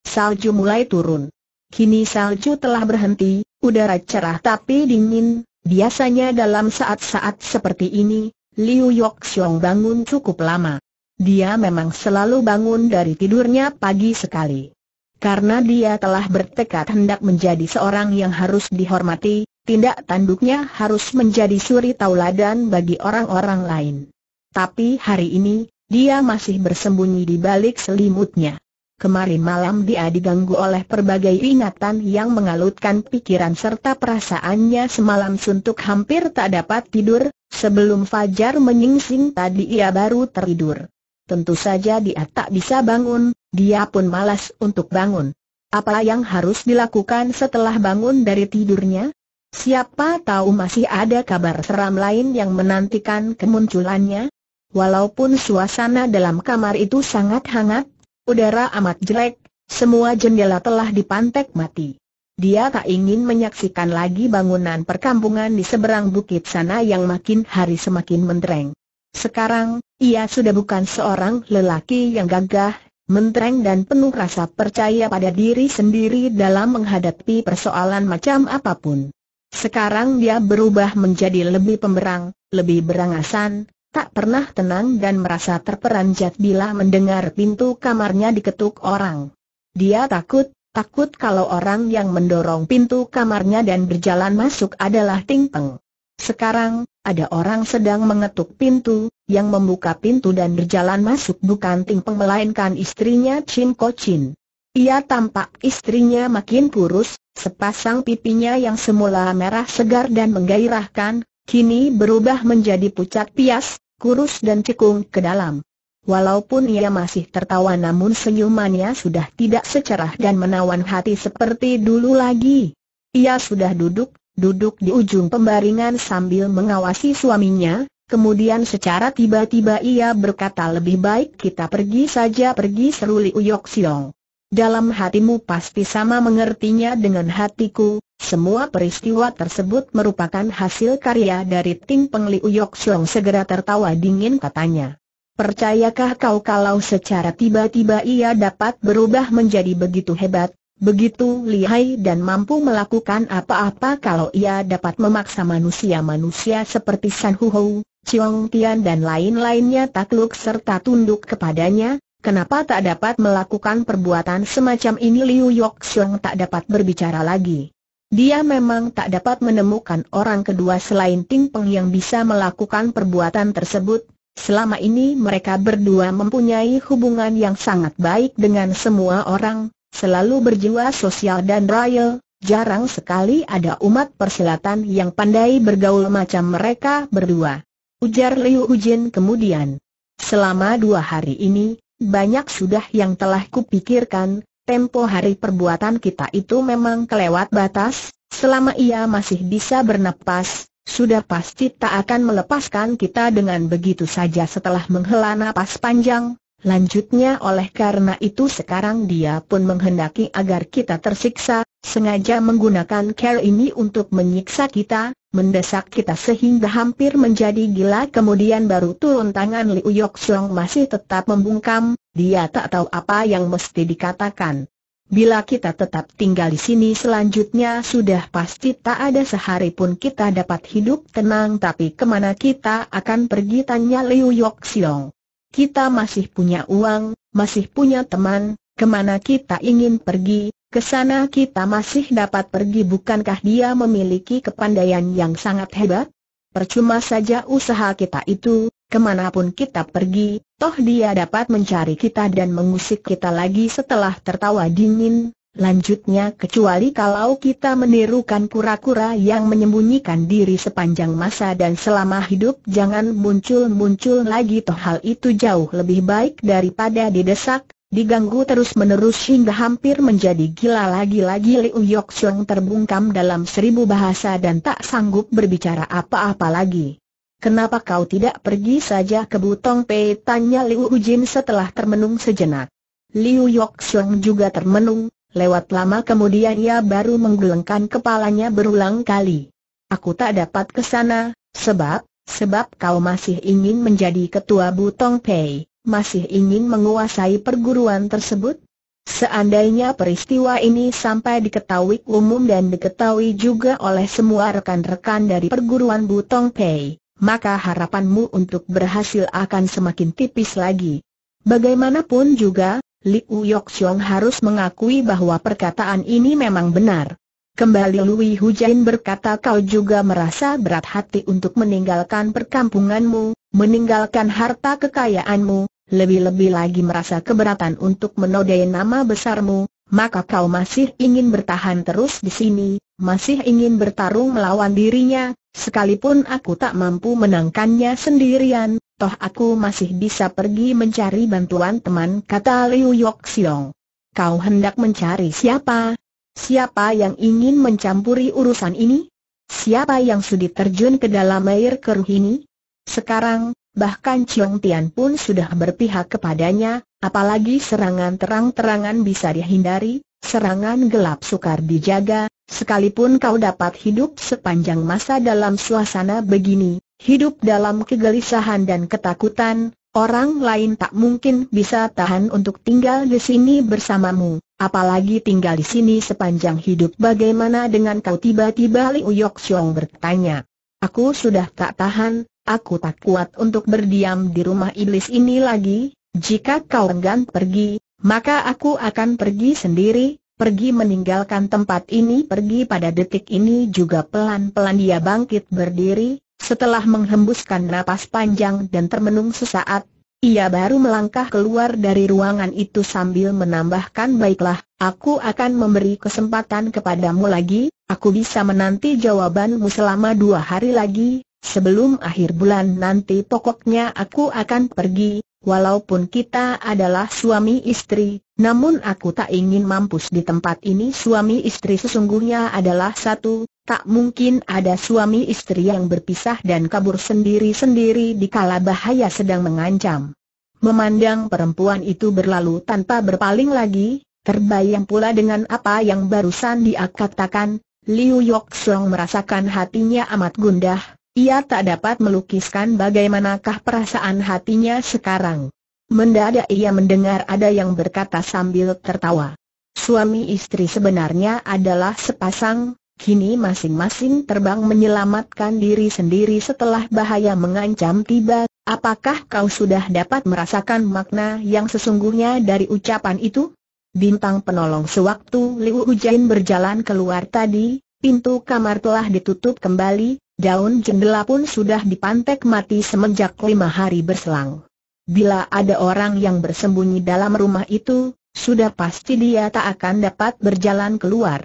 salju mulai turun. Kini salju telah berhenti, udara cerah tapi dingin, biasanya dalam saat-saat seperti ini, Liu Yok Xiong bangun cukup lama. Dia memang selalu bangun dari tidurnya pagi sekali. Karena dia telah bertekad hendak menjadi seorang yang harus dihormati, tindak tanduknya harus menjadi suri tauladan bagi orang-orang lain. Tapi hari ini, dia masih bersembunyi di balik selimutnya. Kemarin malam dia diganggu oleh berbagai ingatan yang mengalutkan pikiran serta perasaannya semalam suntuk hampir tak dapat tidur, sebelum fajar menyingsing tadi ia baru tertidur. Tentu saja dia tak bisa bangun, dia pun malas untuk bangun. Apa yang harus dilakukan setelah bangun dari tidurnya? Siapa tahu masih ada kabar seram lain yang menantikan kemunculannya? Walaupun suasana dalam kamar itu sangat hangat, udara amat jelek, semua jendela telah dipantek mati. Dia tak ingin menyaksikan lagi bangunan perkampungan di seberang bukit sana yang makin hari semakin mendereng. Sekarang, ia sudah bukan seorang lelaki yang gagah, mentereng dan penuh rasa percaya pada diri sendiri dalam menghadapi persoalan macam apapun. Sekarang dia berubah menjadi lebih pemberang, lebih berangasan, tak pernah tenang dan merasa terperanjat bila mendengar pintu kamarnya diketuk orang. Dia takut, takut kalau orang yang mendorong pintu kamarnya dan berjalan masuk adalah Ting Peng. Sekarang, ada orang sedang mengetuk pintu, yang membuka pintu dan berjalan masuk bukan Ting Peng melainkan istrinya Chin Ko Chin. Ia tampak istrinya makin kurus, sepasang pipinya yang semula merah segar dan menggairahkan, kini berubah menjadi pucat pias, kurus dan cekung ke dalam. Walaupun ia masih tertawa namun senyumannya sudah tidak secerah dan menawan hati seperti dulu lagi. Ia sudah duduk duduk di ujung pembaringan sambil mengawasi suaminya, kemudian secara tiba-tiba ia berkata lebih baik kita pergi saja pergi seru Liu Siong. Dalam hatimu pasti sama mengertinya dengan hatiku, semua peristiwa tersebut merupakan hasil karya dari tim pengliu Uyok Siong segera tertawa dingin katanya. Percayakah kau kalau secara tiba-tiba ia dapat berubah menjadi begitu hebat, Begitu lihai dan mampu melakukan apa-apa kalau ia dapat memaksa manusia-manusia seperti San Huo, Chiong Tian dan lain-lainnya takluk serta tunduk kepadanya, kenapa tak dapat melakukan perbuatan semacam ini Liu Yok Xiong tak dapat berbicara lagi. Dia memang tak dapat menemukan orang kedua selain Ting Peng yang bisa melakukan perbuatan tersebut, Selama ini mereka berdua mempunyai hubungan yang sangat baik dengan semua orang, selalu berjiwa sosial dan royal, jarang sekali ada umat persilatan yang pandai bergaul macam mereka berdua. Ujar Liu Hujin kemudian. Selama dua hari ini, banyak sudah yang telah kupikirkan, tempo hari perbuatan kita itu memang kelewat batas, selama ia masih bisa bernapas, sudah pasti tak akan melepaskan kita dengan begitu saja setelah menghela napas panjang, Lanjutnya oleh karena itu sekarang dia pun menghendaki agar kita tersiksa, sengaja menggunakan care ini untuk menyiksa kita, mendesak kita sehingga hampir menjadi gila kemudian baru turun tangan Liu Yok Song masih tetap membungkam, dia tak tahu apa yang mesti dikatakan. Bila kita tetap tinggal di sini selanjutnya sudah pasti tak ada sehari pun kita dapat hidup tenang tapi kemana kita akan pergi tanya Liu Yok Song kita masih punya uang, masih punya teman, kemana kita ingin pergi, ke sana kita masih dapat pergi bukankah dia memiliki kepandaian yang sangat hebat? Percuma saja usaha kita itu, kemanapun kita pergi, toh dia dapat mencari kita dan mengusik kita lagi setelah tertawa dingin, Lanjutnya kecuali kalau kita menirukan kura-kura yang menyembunyikan diri sepanjang masa dan selama hidup jangan muncul-muncul lagi toh hal itu jauh lebih baik daripada didesak, diganggu terus-menerus hingga hampir menjadi gila lagi-lagi Liu Yok terbungkam dalam seribu bahasa dan tak sanggup berbicara apa-apa lagi. Kenapa kau tidak pergi saja ke Butong Pei? Tanya Liu Ujin setelah termenung sejenak. Liu Yok juga termenung, Lewat lama kemudian ia baru menggelengkan kepalanya berulang kali. Aku tak dapat ke sana, sebab, sebab kau masih ingin menjadi ketua Butong Pei, masih ingin menguasai perguruan tersebut? Seandainya peristiwa ini sampai diketahui umum dan diketahui juga oleh semua rekan-rekan dari perguruan Butong Pei, maka harapanmu untuk berhasil akan semakin tipis lagi. Bagaimanapun juga, Liu Xiong harus mengakui bahwa perkataan ini memang benar. Kembali Lui Hujain berkata kau juga merasa berat hati untuk meninggalkan perkampunganmu, meninggalkan harta kekayaanmu, lebih-lebih lagi merasa keberatan untuk menodai nama besarmu, maka kau masih ingin bertahan terus di sini, masih ingin bertarung melawan dirinya, sekalipun aku tak mampu menangkannya sendirian, toh aku masih bisa pergi mencari bantuan teman kata Liu Yok Siong. Kau hendak mencari siapa? Siapa yang ingin mencampuri urusan ini? Siapa yang sudi terjun ke dalam air keruh ini? Sekarang, bahkan Chiong Tian pun sudah berpihak kepadanya, apalagi serangan terang-terangan bisa dihindari, serangan gelap sukar dijaga, sekalipun kau dapat hidup sepanjang masa dalam suasana begini, Hidup dalam kegelisahan dan ketakutan, orang lain tak mungkin bisa tahan untuk tinggal di sini bersamamu, apalagi tinggal di sini sepanjang hidup. Bagaimana dengan kau tiba-tiba Liu Yoxiong bertanya. Aku sudah tak tahan, aku tak kuat untuk berdiam di rumah iblis ini lagi, jika kau enggan pergi, maka aku akan pergi sendiri, pergi meninggalkan tempat ini pergi pada detik ini juga pelan-pelan dia bangkit berdiri, setelah menghembuskan napas panjang dan termenung sesaat, ia baru melangkah keluar dari ruangan itu sambil menambahkan baiklah, aku akan memberi kesempatan kepadamu lagi, aku bisa menanti jawabanmu selama dua hari lagi, sebelum akhir bulan nanti pokoknya aku akan pergi, walaupun kita adalah suami istri, namun aku tak ingin mampus di tempat ini suami istri sesungguhnya adalah satu, Tak mungkin ada suami istri yang berpisah dan kabur sendiri-sendiri di kala bahaya sedang mengancam. Memandang perempuan itu berlalu tanpa berpaling lagi, terbayang pula dengan apa yang barusan dia katakan, Liu Yok Song merasakan hatinya amat gundah, ia tak dapat melukiskan bagaimanakah perasaan hatinya sekarang. Mendadak ia mendengar ada yang berkata sambil tertawa. Suami istri sebenarnya adalah sepasang, Kini masing-masing terbang menyelamatkan diri sendiri setelah bahaya mengancam tiba, apakah kau sudah dapat merasakan makna yang sesungguhnya dari ucapan itu? Bintang penolong sewaktu Liu Ujain berjalan keluar tadi, pintu kamar telah ditutup kembali, daun jendela pun sudah dipantek mati semenjak lima hari berselang. Bila ada orang yang bersembunyi dalam rumah itu, sudah pasti dia tak akan dapat berjalan keluar.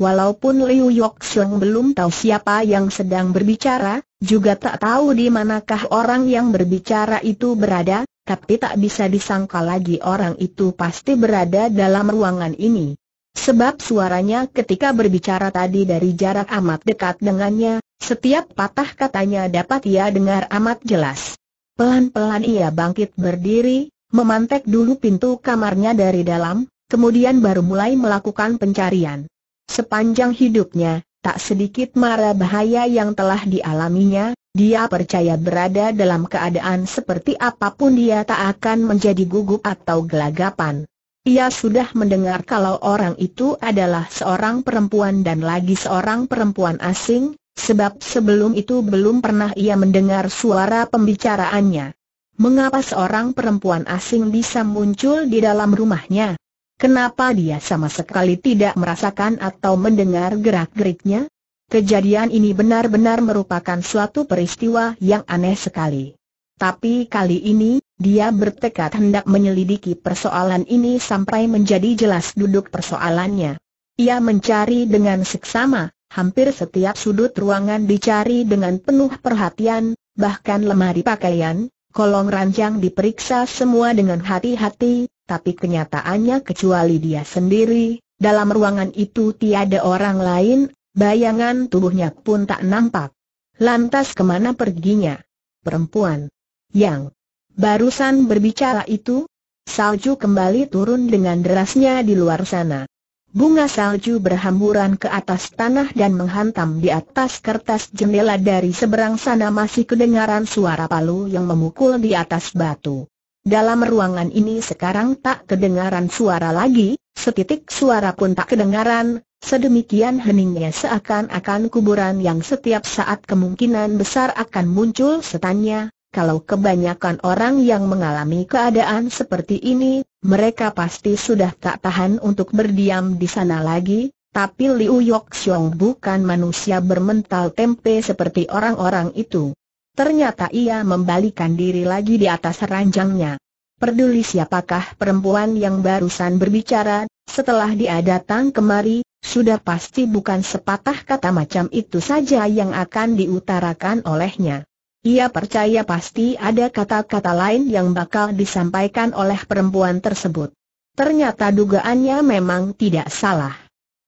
Walaupun Liu Yoxiong belum tahu siapa yang sedang berbicara, juga tak tahu di manakah orang yang berbicara itu berada, tapi tak bisa disangka lagi orang itu pasti berada dalam ruangan ini. Sebab suaranya ketika berbicara tadi dari jarak amat dekat dengannya, setiap patah katanya dapat ia dengar amat jelas. Pelan-pelan ia bangkit berdiri, memantek dulu pintu kamarnya dari dalam, kemudian baru mulai melakukan pencarian. Sepanjang hidupnya, tak sedikit mara bahaya yang telah dialaminya, dia percaya berada dalam keadaan seperti apapun dia tak akan menjadi gugup atau gelagapan. Ia sudah mendengar kalau orang itu adalah seorang perempuan dan lagi seorang perempuan asing, sebab sebelum itu belum pernah ia mendengar suara pembicaraannya. Mengapa seorang perempuan asing bisa muncul di dalam rumahnya? Kenapa dia sama sekali tidak merasakan atau mendengar gerak-geriknya? Kejadian ini benar-benar merupakan suatu peristiwa yang aneh sekali. Tapi kali ini, dia bertekad hendak menyelidiki persoalan ini sampai menjadi jelas duduk persoalannya. Ia mencari dengan seksama, hampir setiap sudut ruangan dicari dengan penuh perhatian, bahkan lemari pakaian, kolong ranjang diperiksa semua dengan hati-hati, tapi kenyataannya kecuali dia sendiri, dalam ruangan itu tiada orang lain, bayangan tubuhnya pun tak nampak. Lantas kemana perginya? Perempuan yang barusan berbicara itu, salju kembali turun dengan derasnya di luar sana. Bunga salju berhamburan ke atas tanah dan menghantam di atas kertas jendela dari seberang sana masih kedengaran suara palu yang memukul di atas batu. Dalam ruangan ini sekarang tak kedengaran suara lagi, setitik suara pun tak kedengaran, sedemikian heningnya seakan-akan kuburan yang setiap saat kemungkinan besar akan muncul setannya. Kalau kebanyakan orang yang mengalami keadaan seperti ini, mereka pasti sudah tak tahan untuk berdiam di sana lagi, tapi Liu Yok Xiong bukan manusia bermental tempe seperti orang-orang itu. Ternyata ia membalikan diri lagi di atas ranjangnya. Peduli siapakah perempuan yang barusan berbicara, setelah dia datang kemari, sudah pasti bukan sepatah kata macam itu saja yang akan diutarakan olehnya. Ia percaya pasti ada kata-kata lain yang bakal disampaikan oleh perempuan tersebut. Ternyata dugaannya memang tidak salah.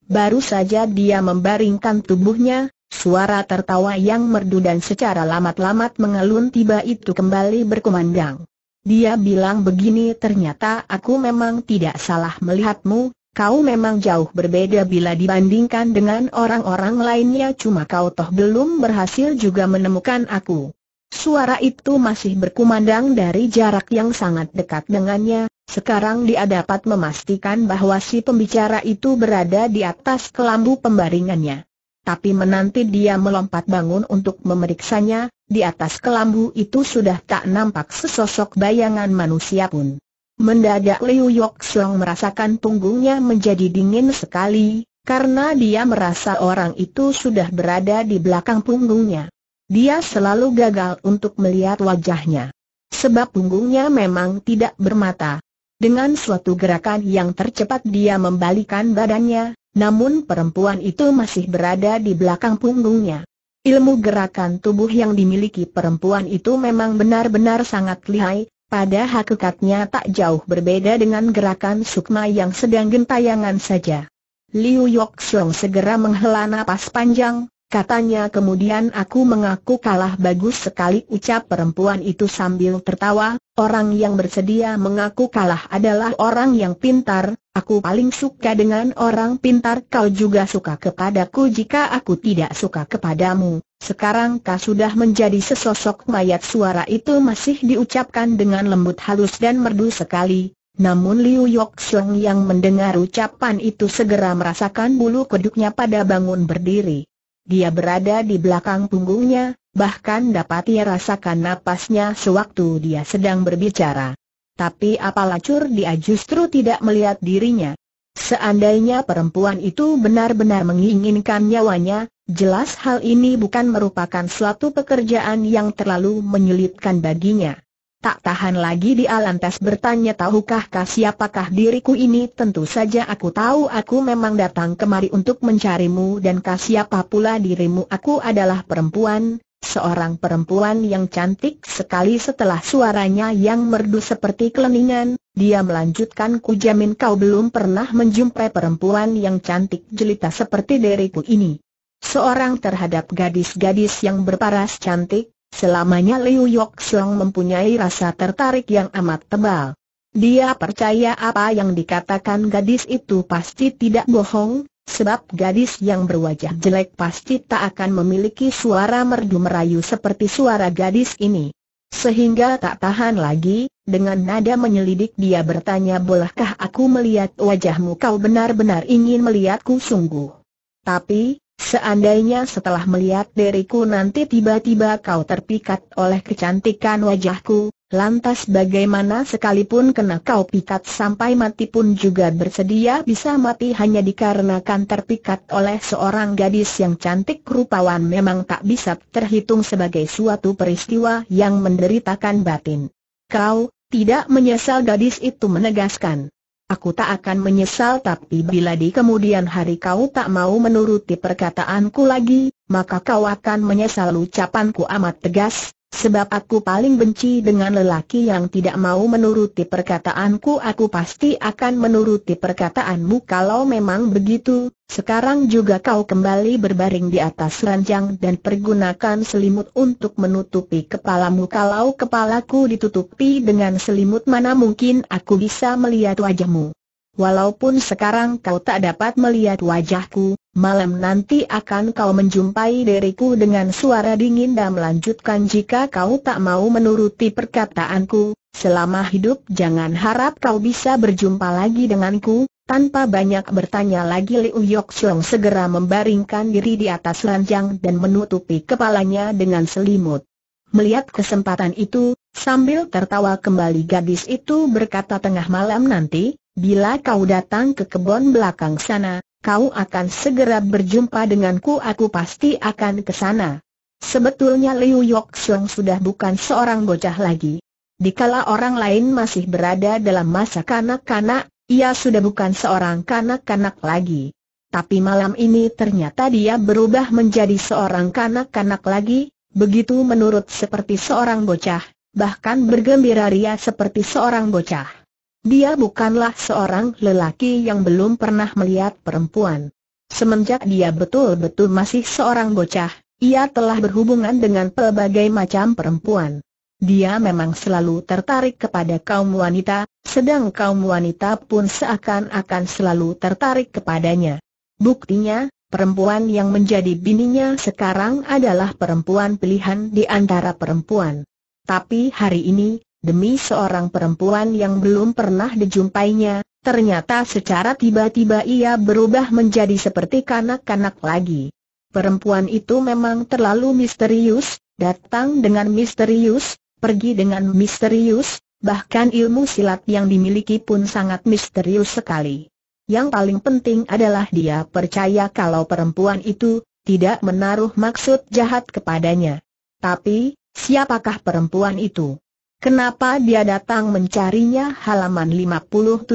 Baru saja dia membaringkan tubuhnya, Suara tertawa yang merdu dan secara lamat-lamat mengelun tiba itu kembali berkumandang. Dia bilang begini ternyata aku memang tidak salah melihatmu, kau memang jauh berbeda bila dibandingkan dengan orang-orang lainnya cuma kau toh belum berhasil juga menemukan aku. Suara itu masih berkumandang dari jarak yang sangat dekat dengannya, sekarang dia dapat memastikan bahwa si pembicara itu berada di atas kelambu pembaringannya tapi menanti dia melompat bangun untuk memeriksanya, di atas kelambu itu sudah tak nampak sesosok bayangan manusia pun. Mendadak Liu Yok Song merasakan punggungnya menjadi dingin sekali, karena dia merasa orang itu sudah berada di belakang punggungnya. Dia selalu gagal untuk melihat wajahnya. Sebab punggungnya memang tidak bermata. Dengan suatu gerakan yang tercepat dia membalikan badannya, namun perempuan itu masih berada di belakang punggungnya. Ilmu gerakan tubuh yang dimiliki perempuan itu memang benar-benar sangat lihai, pada hakikatnya tak jauh berbeda dengan gerakan sukma yang sedang gentayangan saja. Liu Yok segera menghela napas panjang, Katanya kemudian aku mengaku kalah bagus sekali ucap perempuan itu sambil tertawa, orang yang bersedia mengaku kalah adalah orang yang pintar, aku paling suka dengan orang pintar kau juga suka kepadaku jika aku tidak suka kepadamu, sekarang kau sudah menjadi sesosok mayat suara itu masih diucapkan dengan lembut halus dan merdu sekali, namun Liu Yok yang mendengar ucapan itu segera merasakan bulu kuduknya pada bangun berdiri. Dia berada di belakang punggungnya, bahkan dapat ia rasakan napasnya sewaktu dia sedang berbicara. Tapi apa lacur dia justru tidak melihat dirinya. Seandainya perempuan itu benar-benar menginginkan nyawanya, jelas hal ini bukan merupakan suatu pekerjaan yang terlalu menyulitkan baginya. Tak tahan lagi dia lantas bertanya tahukah kah siapakah diriku ini tentu saja aku tahu aku memang datang kemari untuk mencarimu dan kah siapa pula dirimu aku adalah perempuan, seorang perempuan yang cantik sekali setelah suaranya yang merdu seperti keleningan, dia melanjutkan ku jamin kau belum pernah menjumpai perempuan yang cantik jelita seperti diriku ini. Seorang terhadap gadis-gadis yang berparas cantik, Selamanya Liu Yok Song mempunyai rasa tertarik yang amat tebal. Dia percaya apa yang dikatakan gadis itu pasti tidak bohong, sebab gadis yang berwajah jelek pasti tak akan memiliki suara merdu merayu seperti suara gadis ini. Sehingga tak tahan lagi, dengan nada menyelidik dia bertanya bolehkah aku melihat wajahmu kau benar-benar ingin melihatku sungguh. Tapi, Seandainya setelah melihat diriku nanti tiba-tiba kau terpikat oleh kecantikan wajahku, lantas bagaimana sekalipun kena kau pikat sampai mati pun juga bersedia bisa mati hanya dikarenakan terpikat oleh seorang gadis yang cantik rupawan memang tak bisa terhitung sebagai suatu peristiwa yang menderitakan batin. Kau, tidak menyesal gadis itu menegaskan. Aku tak akan menyesal tapi bila di kemudian hari kau tak mau menuruti perkataanku lagi, maka kau akan menyesal ucapanku amat tegas, Sebab aku paling benci dengan lelaki yang tidak mau menuruti perkataanku Aku pasti akan menuruti perkataanmu kalau memang begitu Sekarang juga kau kembali berbaring di atas ranjang dan pergunakan selimut untuk menutupi kepalamu Kalau kepalaku ditutupi dengan selimut mana mungkin aku bisa melihat wajahmu Walaupun sekarang kau tak dapat melihat wajahku Malam nanti akan kau menjumpai diriku dengan suara dingin dan melanjutkan jika kau tak mau menuruti perkataanku, selama hidup jangan harap kau bisa berjumpa lagi denganku. Tanpa banyak bertanya lagi Liu Yok segera membaringkan diri di atas ranjang dan menutupi kepalanya dengan selimut. Melihat kesempatan itu, sambil tertawa kembali gadis itu berkata tengah malam nanti, bila kau datang ke kebun belakang sana, kau akan segera berjumpa denganku aku pasti akan ke sana. Sebetulnya Liu Yok sudah bukan seorang bocah lagi. Dikala orang lain masih berada dalam masa kanak-kanak, ia sudah bukan seorang kanak-kanak lagi. Tapi malam ini ternyata dia berubah menjadi seorang kanak-kanak lagi, begitu menurut seperti seorang bocah, bahkan bergembira ria seperti seorang bocah. Dia bukanlah seorang lelaki yang belum pernah melihat perempuan. Semenjak dia betul-betul masih seorang bocah, ia telah berhubungan dengan pelbagai macam perempuan. Dia memang selalu tertarik kepada kaum wanita, sedang kaum wanita pun seakan-akan selalu tertarik kepadanya. Buktinya, perempuan yang menjadi bininya sekarang adalah perempuan pilihan di antara perempuan. Tapi hari ini, demi seorang perempuan yang belum pernah dijumpainya, ternyata secara tiba-tiba ia berubah menjadi seperti kanak-kanak lagi. Perempuan itu memang terlalu misterius, datang dengan misterius, pergi dengan misterius, bahkan ilmu silat yang dimiliki pun sangat misterius sekali. Yang paling penting adalah dia percaya kalau perempuan itu tidak menaruh maksud jahat kepadanya. Tapi, siapakah perempuan itu? Kenapa dia datang mencarinya halaman 57-58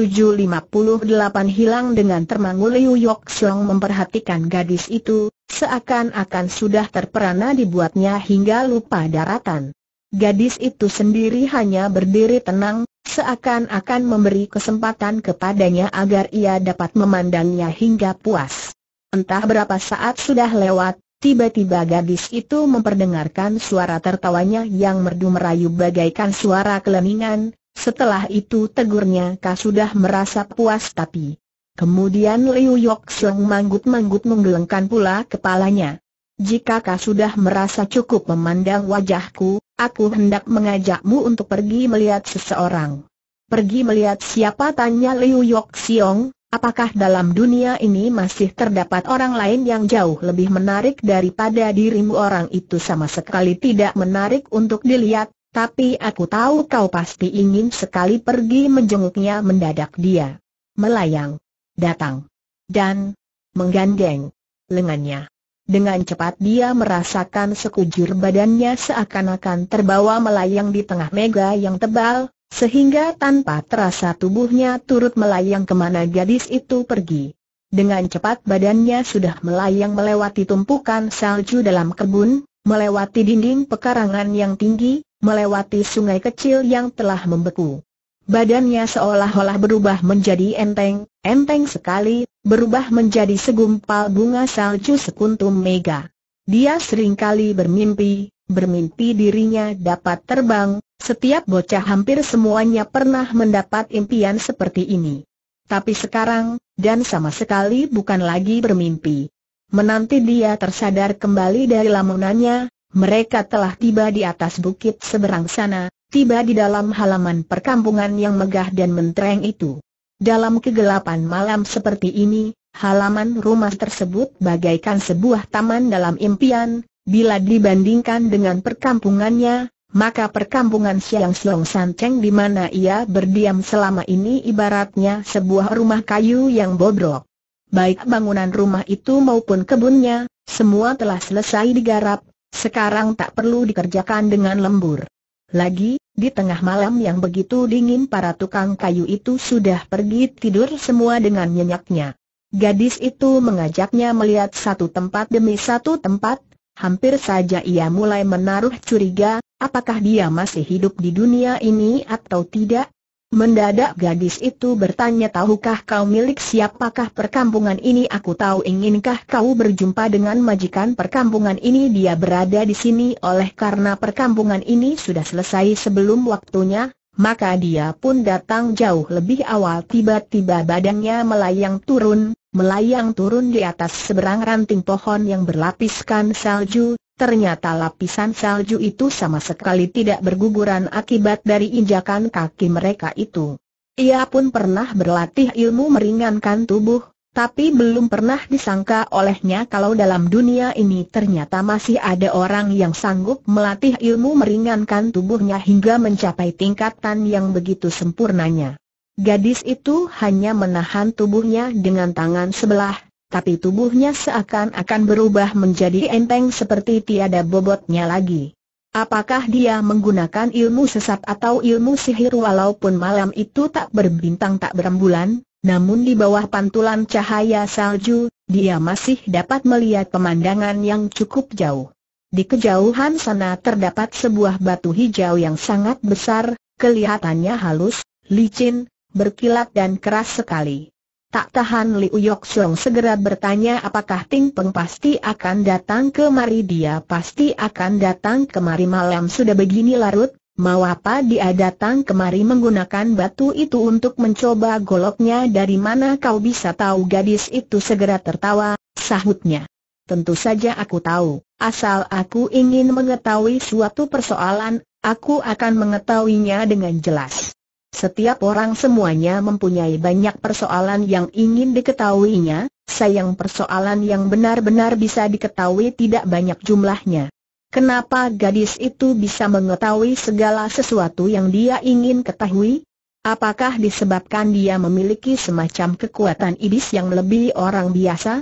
hilang dengan termangu Liu Yok Xiong memperhatikan gadis itu, seakan-akan sudah terperana dibuatnya hingga lupa daratan. Gadis itu sendiri hanya berdiri tenang, seakan-akan memberi kesempatan kepadanya agar ia dapat memandangnya hingga puas. Entah berapa saat sudah lewat, Tiba-tiba gadis itu memperdengarkan suara tertawanya yang merdu merayu bagaikan suara kelemingan, setelah itu tegurnya kau sudah merasa puas tapi. Kemudian Liu Yok Seng manggut-manggut menggelengkan pula kepalanya. Jika kau sudah merasa cukup memandang wajahku, aku hendak mengajakmu untuk pergi melihat seseorang. Pergi melihat siapa tanya Liu Yok Siong, Apakah dalam dunia ini masih terdapat orang lain yang jauh lebih menarik daripada dirimu orang itu sama sekali tidak menarik untuk dilihat, tapi aku tahu kau pasti ingin sekali pergi menjenguknya mendadak dia. Melayang. Datang. Dan menggandeng lengannya. Dengan cepat dia merasakan sekujur badannya seakan-akan terbawa melayang di tengah mega yang tebal, sehingga tanpa terasa tubuhnya turut melayang kemana gadis itu pergi. Dengan cepat badannya sudah melayang melewati tumpukan salju dalam kebun, melewati dinding pekarangan yang tinggi, melewati sungai kecil yang telah membeku. Badannya seolah-olah berubah menjadi enteng, enteng sekali, berubah menjadi segumpal bunga salju sekuntum mega. Dia seringkali bermimpi, bermimpi dirinya dapat terbang, setiap bocah hampir semuanya pernah mendapat impian seperti ini. Tapi sekarang, dan sama sekali bukan lagi bermimpi. Menanti dia tersadar kembali dari lamunannya, mereka telah tiba di atas bukit seberang sana, tiba di dalam halaman perkampungan yang megah dan mentereng itu. Dalam kegelapan malam seperti ini, halaman rumah tersebut bagaikan sebuah taman dalam impian, bila dibandingkan dengan perkampungannya, maka perkampungan Siang San Sanceng di mana ia berdiam selama ini ibaratnya sebuah rumah kayu yang bobrok. Baik bangunan rumah itu maupun kebunnya, semua telah selesai digarap, sekarang tak perlu dikerjakan dengan lembur. Lagi, di tengah malam yang begitu dingin para tukang kayu itu sudah pergi tidur semua dengan nyenyaknya. Gadis itu mengajaknya melihat satu tempat demi satu tempat, Hampir saja ia mulai menaruh curiga, apakah dia masih hidup di dunia ini atau tidak? Mendadak gadis itu bertanya tahukah kau milik siapakah perkampungan ini aku tahu inginkah kau berjumpa dengan majikan perkampungan ini dia berada di sini oleh karena perkampungan ini sudah selesai sebelum waktunya, maka dia pun datang jauh lebih awal tiba-tiba badannya melayang turun, melayang turun di atas seberang ranting pohon yang berlapiskan salju, ternyata lapisan salju itu sama sekali tidak berguguran akibat dari injakan kaki mereka itu. Ia pun pernah berlatih ilmu meringankan tubuh, tapi belum pernah disangka olehnya kalau dalam dunia ini ternyata masih ada orang yang sanggup melatih ilmu meringankan tubuhnya hingga mencapai tingkatan yang begitu sempurnanya. Gadis itu hanya menahan tubuhnya dengan tangan sebelah, tapi tubuhnya seakan-akan berubah menjadi enteng seperti tiada bobotnya lagi. Apakah dia menggunakan ilmu sesat atau ilmu sihir walaupun malam itu tak berbintang tak berembulan, namun di bawah pantulan cahaya salju, dia masih dapat melihat pemandangan yang cukup jauh. Di kejauhan sana terdapat sebuah batu hijau yang sangat besar, kelihatannya halus, licin, berkilat dan keras sekali. Tak tahan Liu Yok Song segera bertanya apakah Ting Peng pasti akan datang kemari dia pasti akan datang kemari malam sudah begini larut, mau apa dia datang kemari menggunakan batu itu untuk mencoba goloknya dari mana kau bisa tahu gadis itu segera tertawa, sahutnya. Tentu saja aku tahu, asal aku ingin mengetahui suatu persoalan, aku akan mengetahuinya dengan jelas. Setiap orang semuanya mempunyai banyak persoalan yang ingin diketahuinya, sayang persoalan yang benar-benar bisa diketahui tidak banyak jumlahnya. Kenapa gadis itu bisa mengetahui segala sesuatu yang dia ingin ketahui? Apakah disebabkan dia memiliki semacam kekuatan iblis yang lebih orang biasa?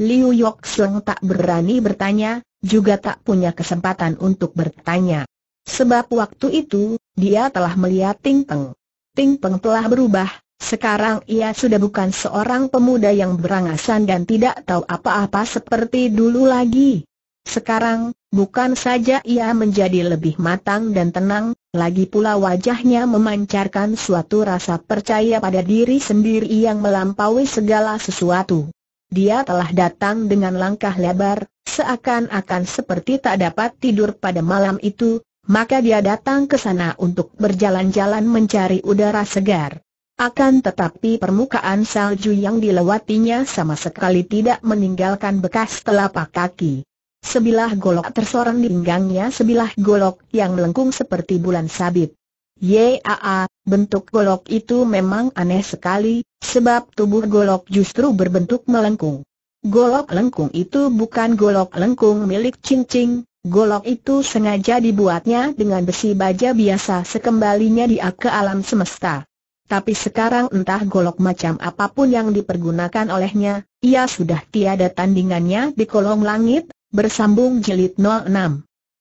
Liu Yuxiang tak berani bertanya, juga tak punya kesempatan untuk bertanya. Sebab waktu itu, dia telah melihat Ting Teng. Ping Peng telah berubah, sekarang ia sudah bukan seorang pemuda yang berangasan dan tidak tahu apa-apa seperti dulu lagi. Sekarang, bukan saja ia menjadi lebih matang dan tenang, lagi pula wajahnya memancarkan suatu rasa percaya pada diri sendiri yang melampaui segala sesuatu. Dia telah datang dengan langkah lebar, seakan-akan seperti tak dapat tidur pada malam itu, maka dia datang ke sana untuk berjalan-jalan mencari udara segar. Akan tetapi permukaan salju yang dilewatinya sama sekali tidak meninggalkan bekas telapak kaki. Sebilah golok tersorong di pinggangnya sebilah golok yang melengkung seperti bulan sabit. Yaa, bentuk golok itu memang aneh sekali, sebab tubuh golok justru berbentuk melengkung. Golok lengkung itu bukan golok lengkung milik cincing, Golok itu sengaja dibuatnya dengan besi baja biasa sekembalinya dia ke alam semesta. Tapi sekarang entah golok macam apapun yang dipergunakan olehnya, ia sudah tiada tandingannya di kolong langit, bersambung jilid 06.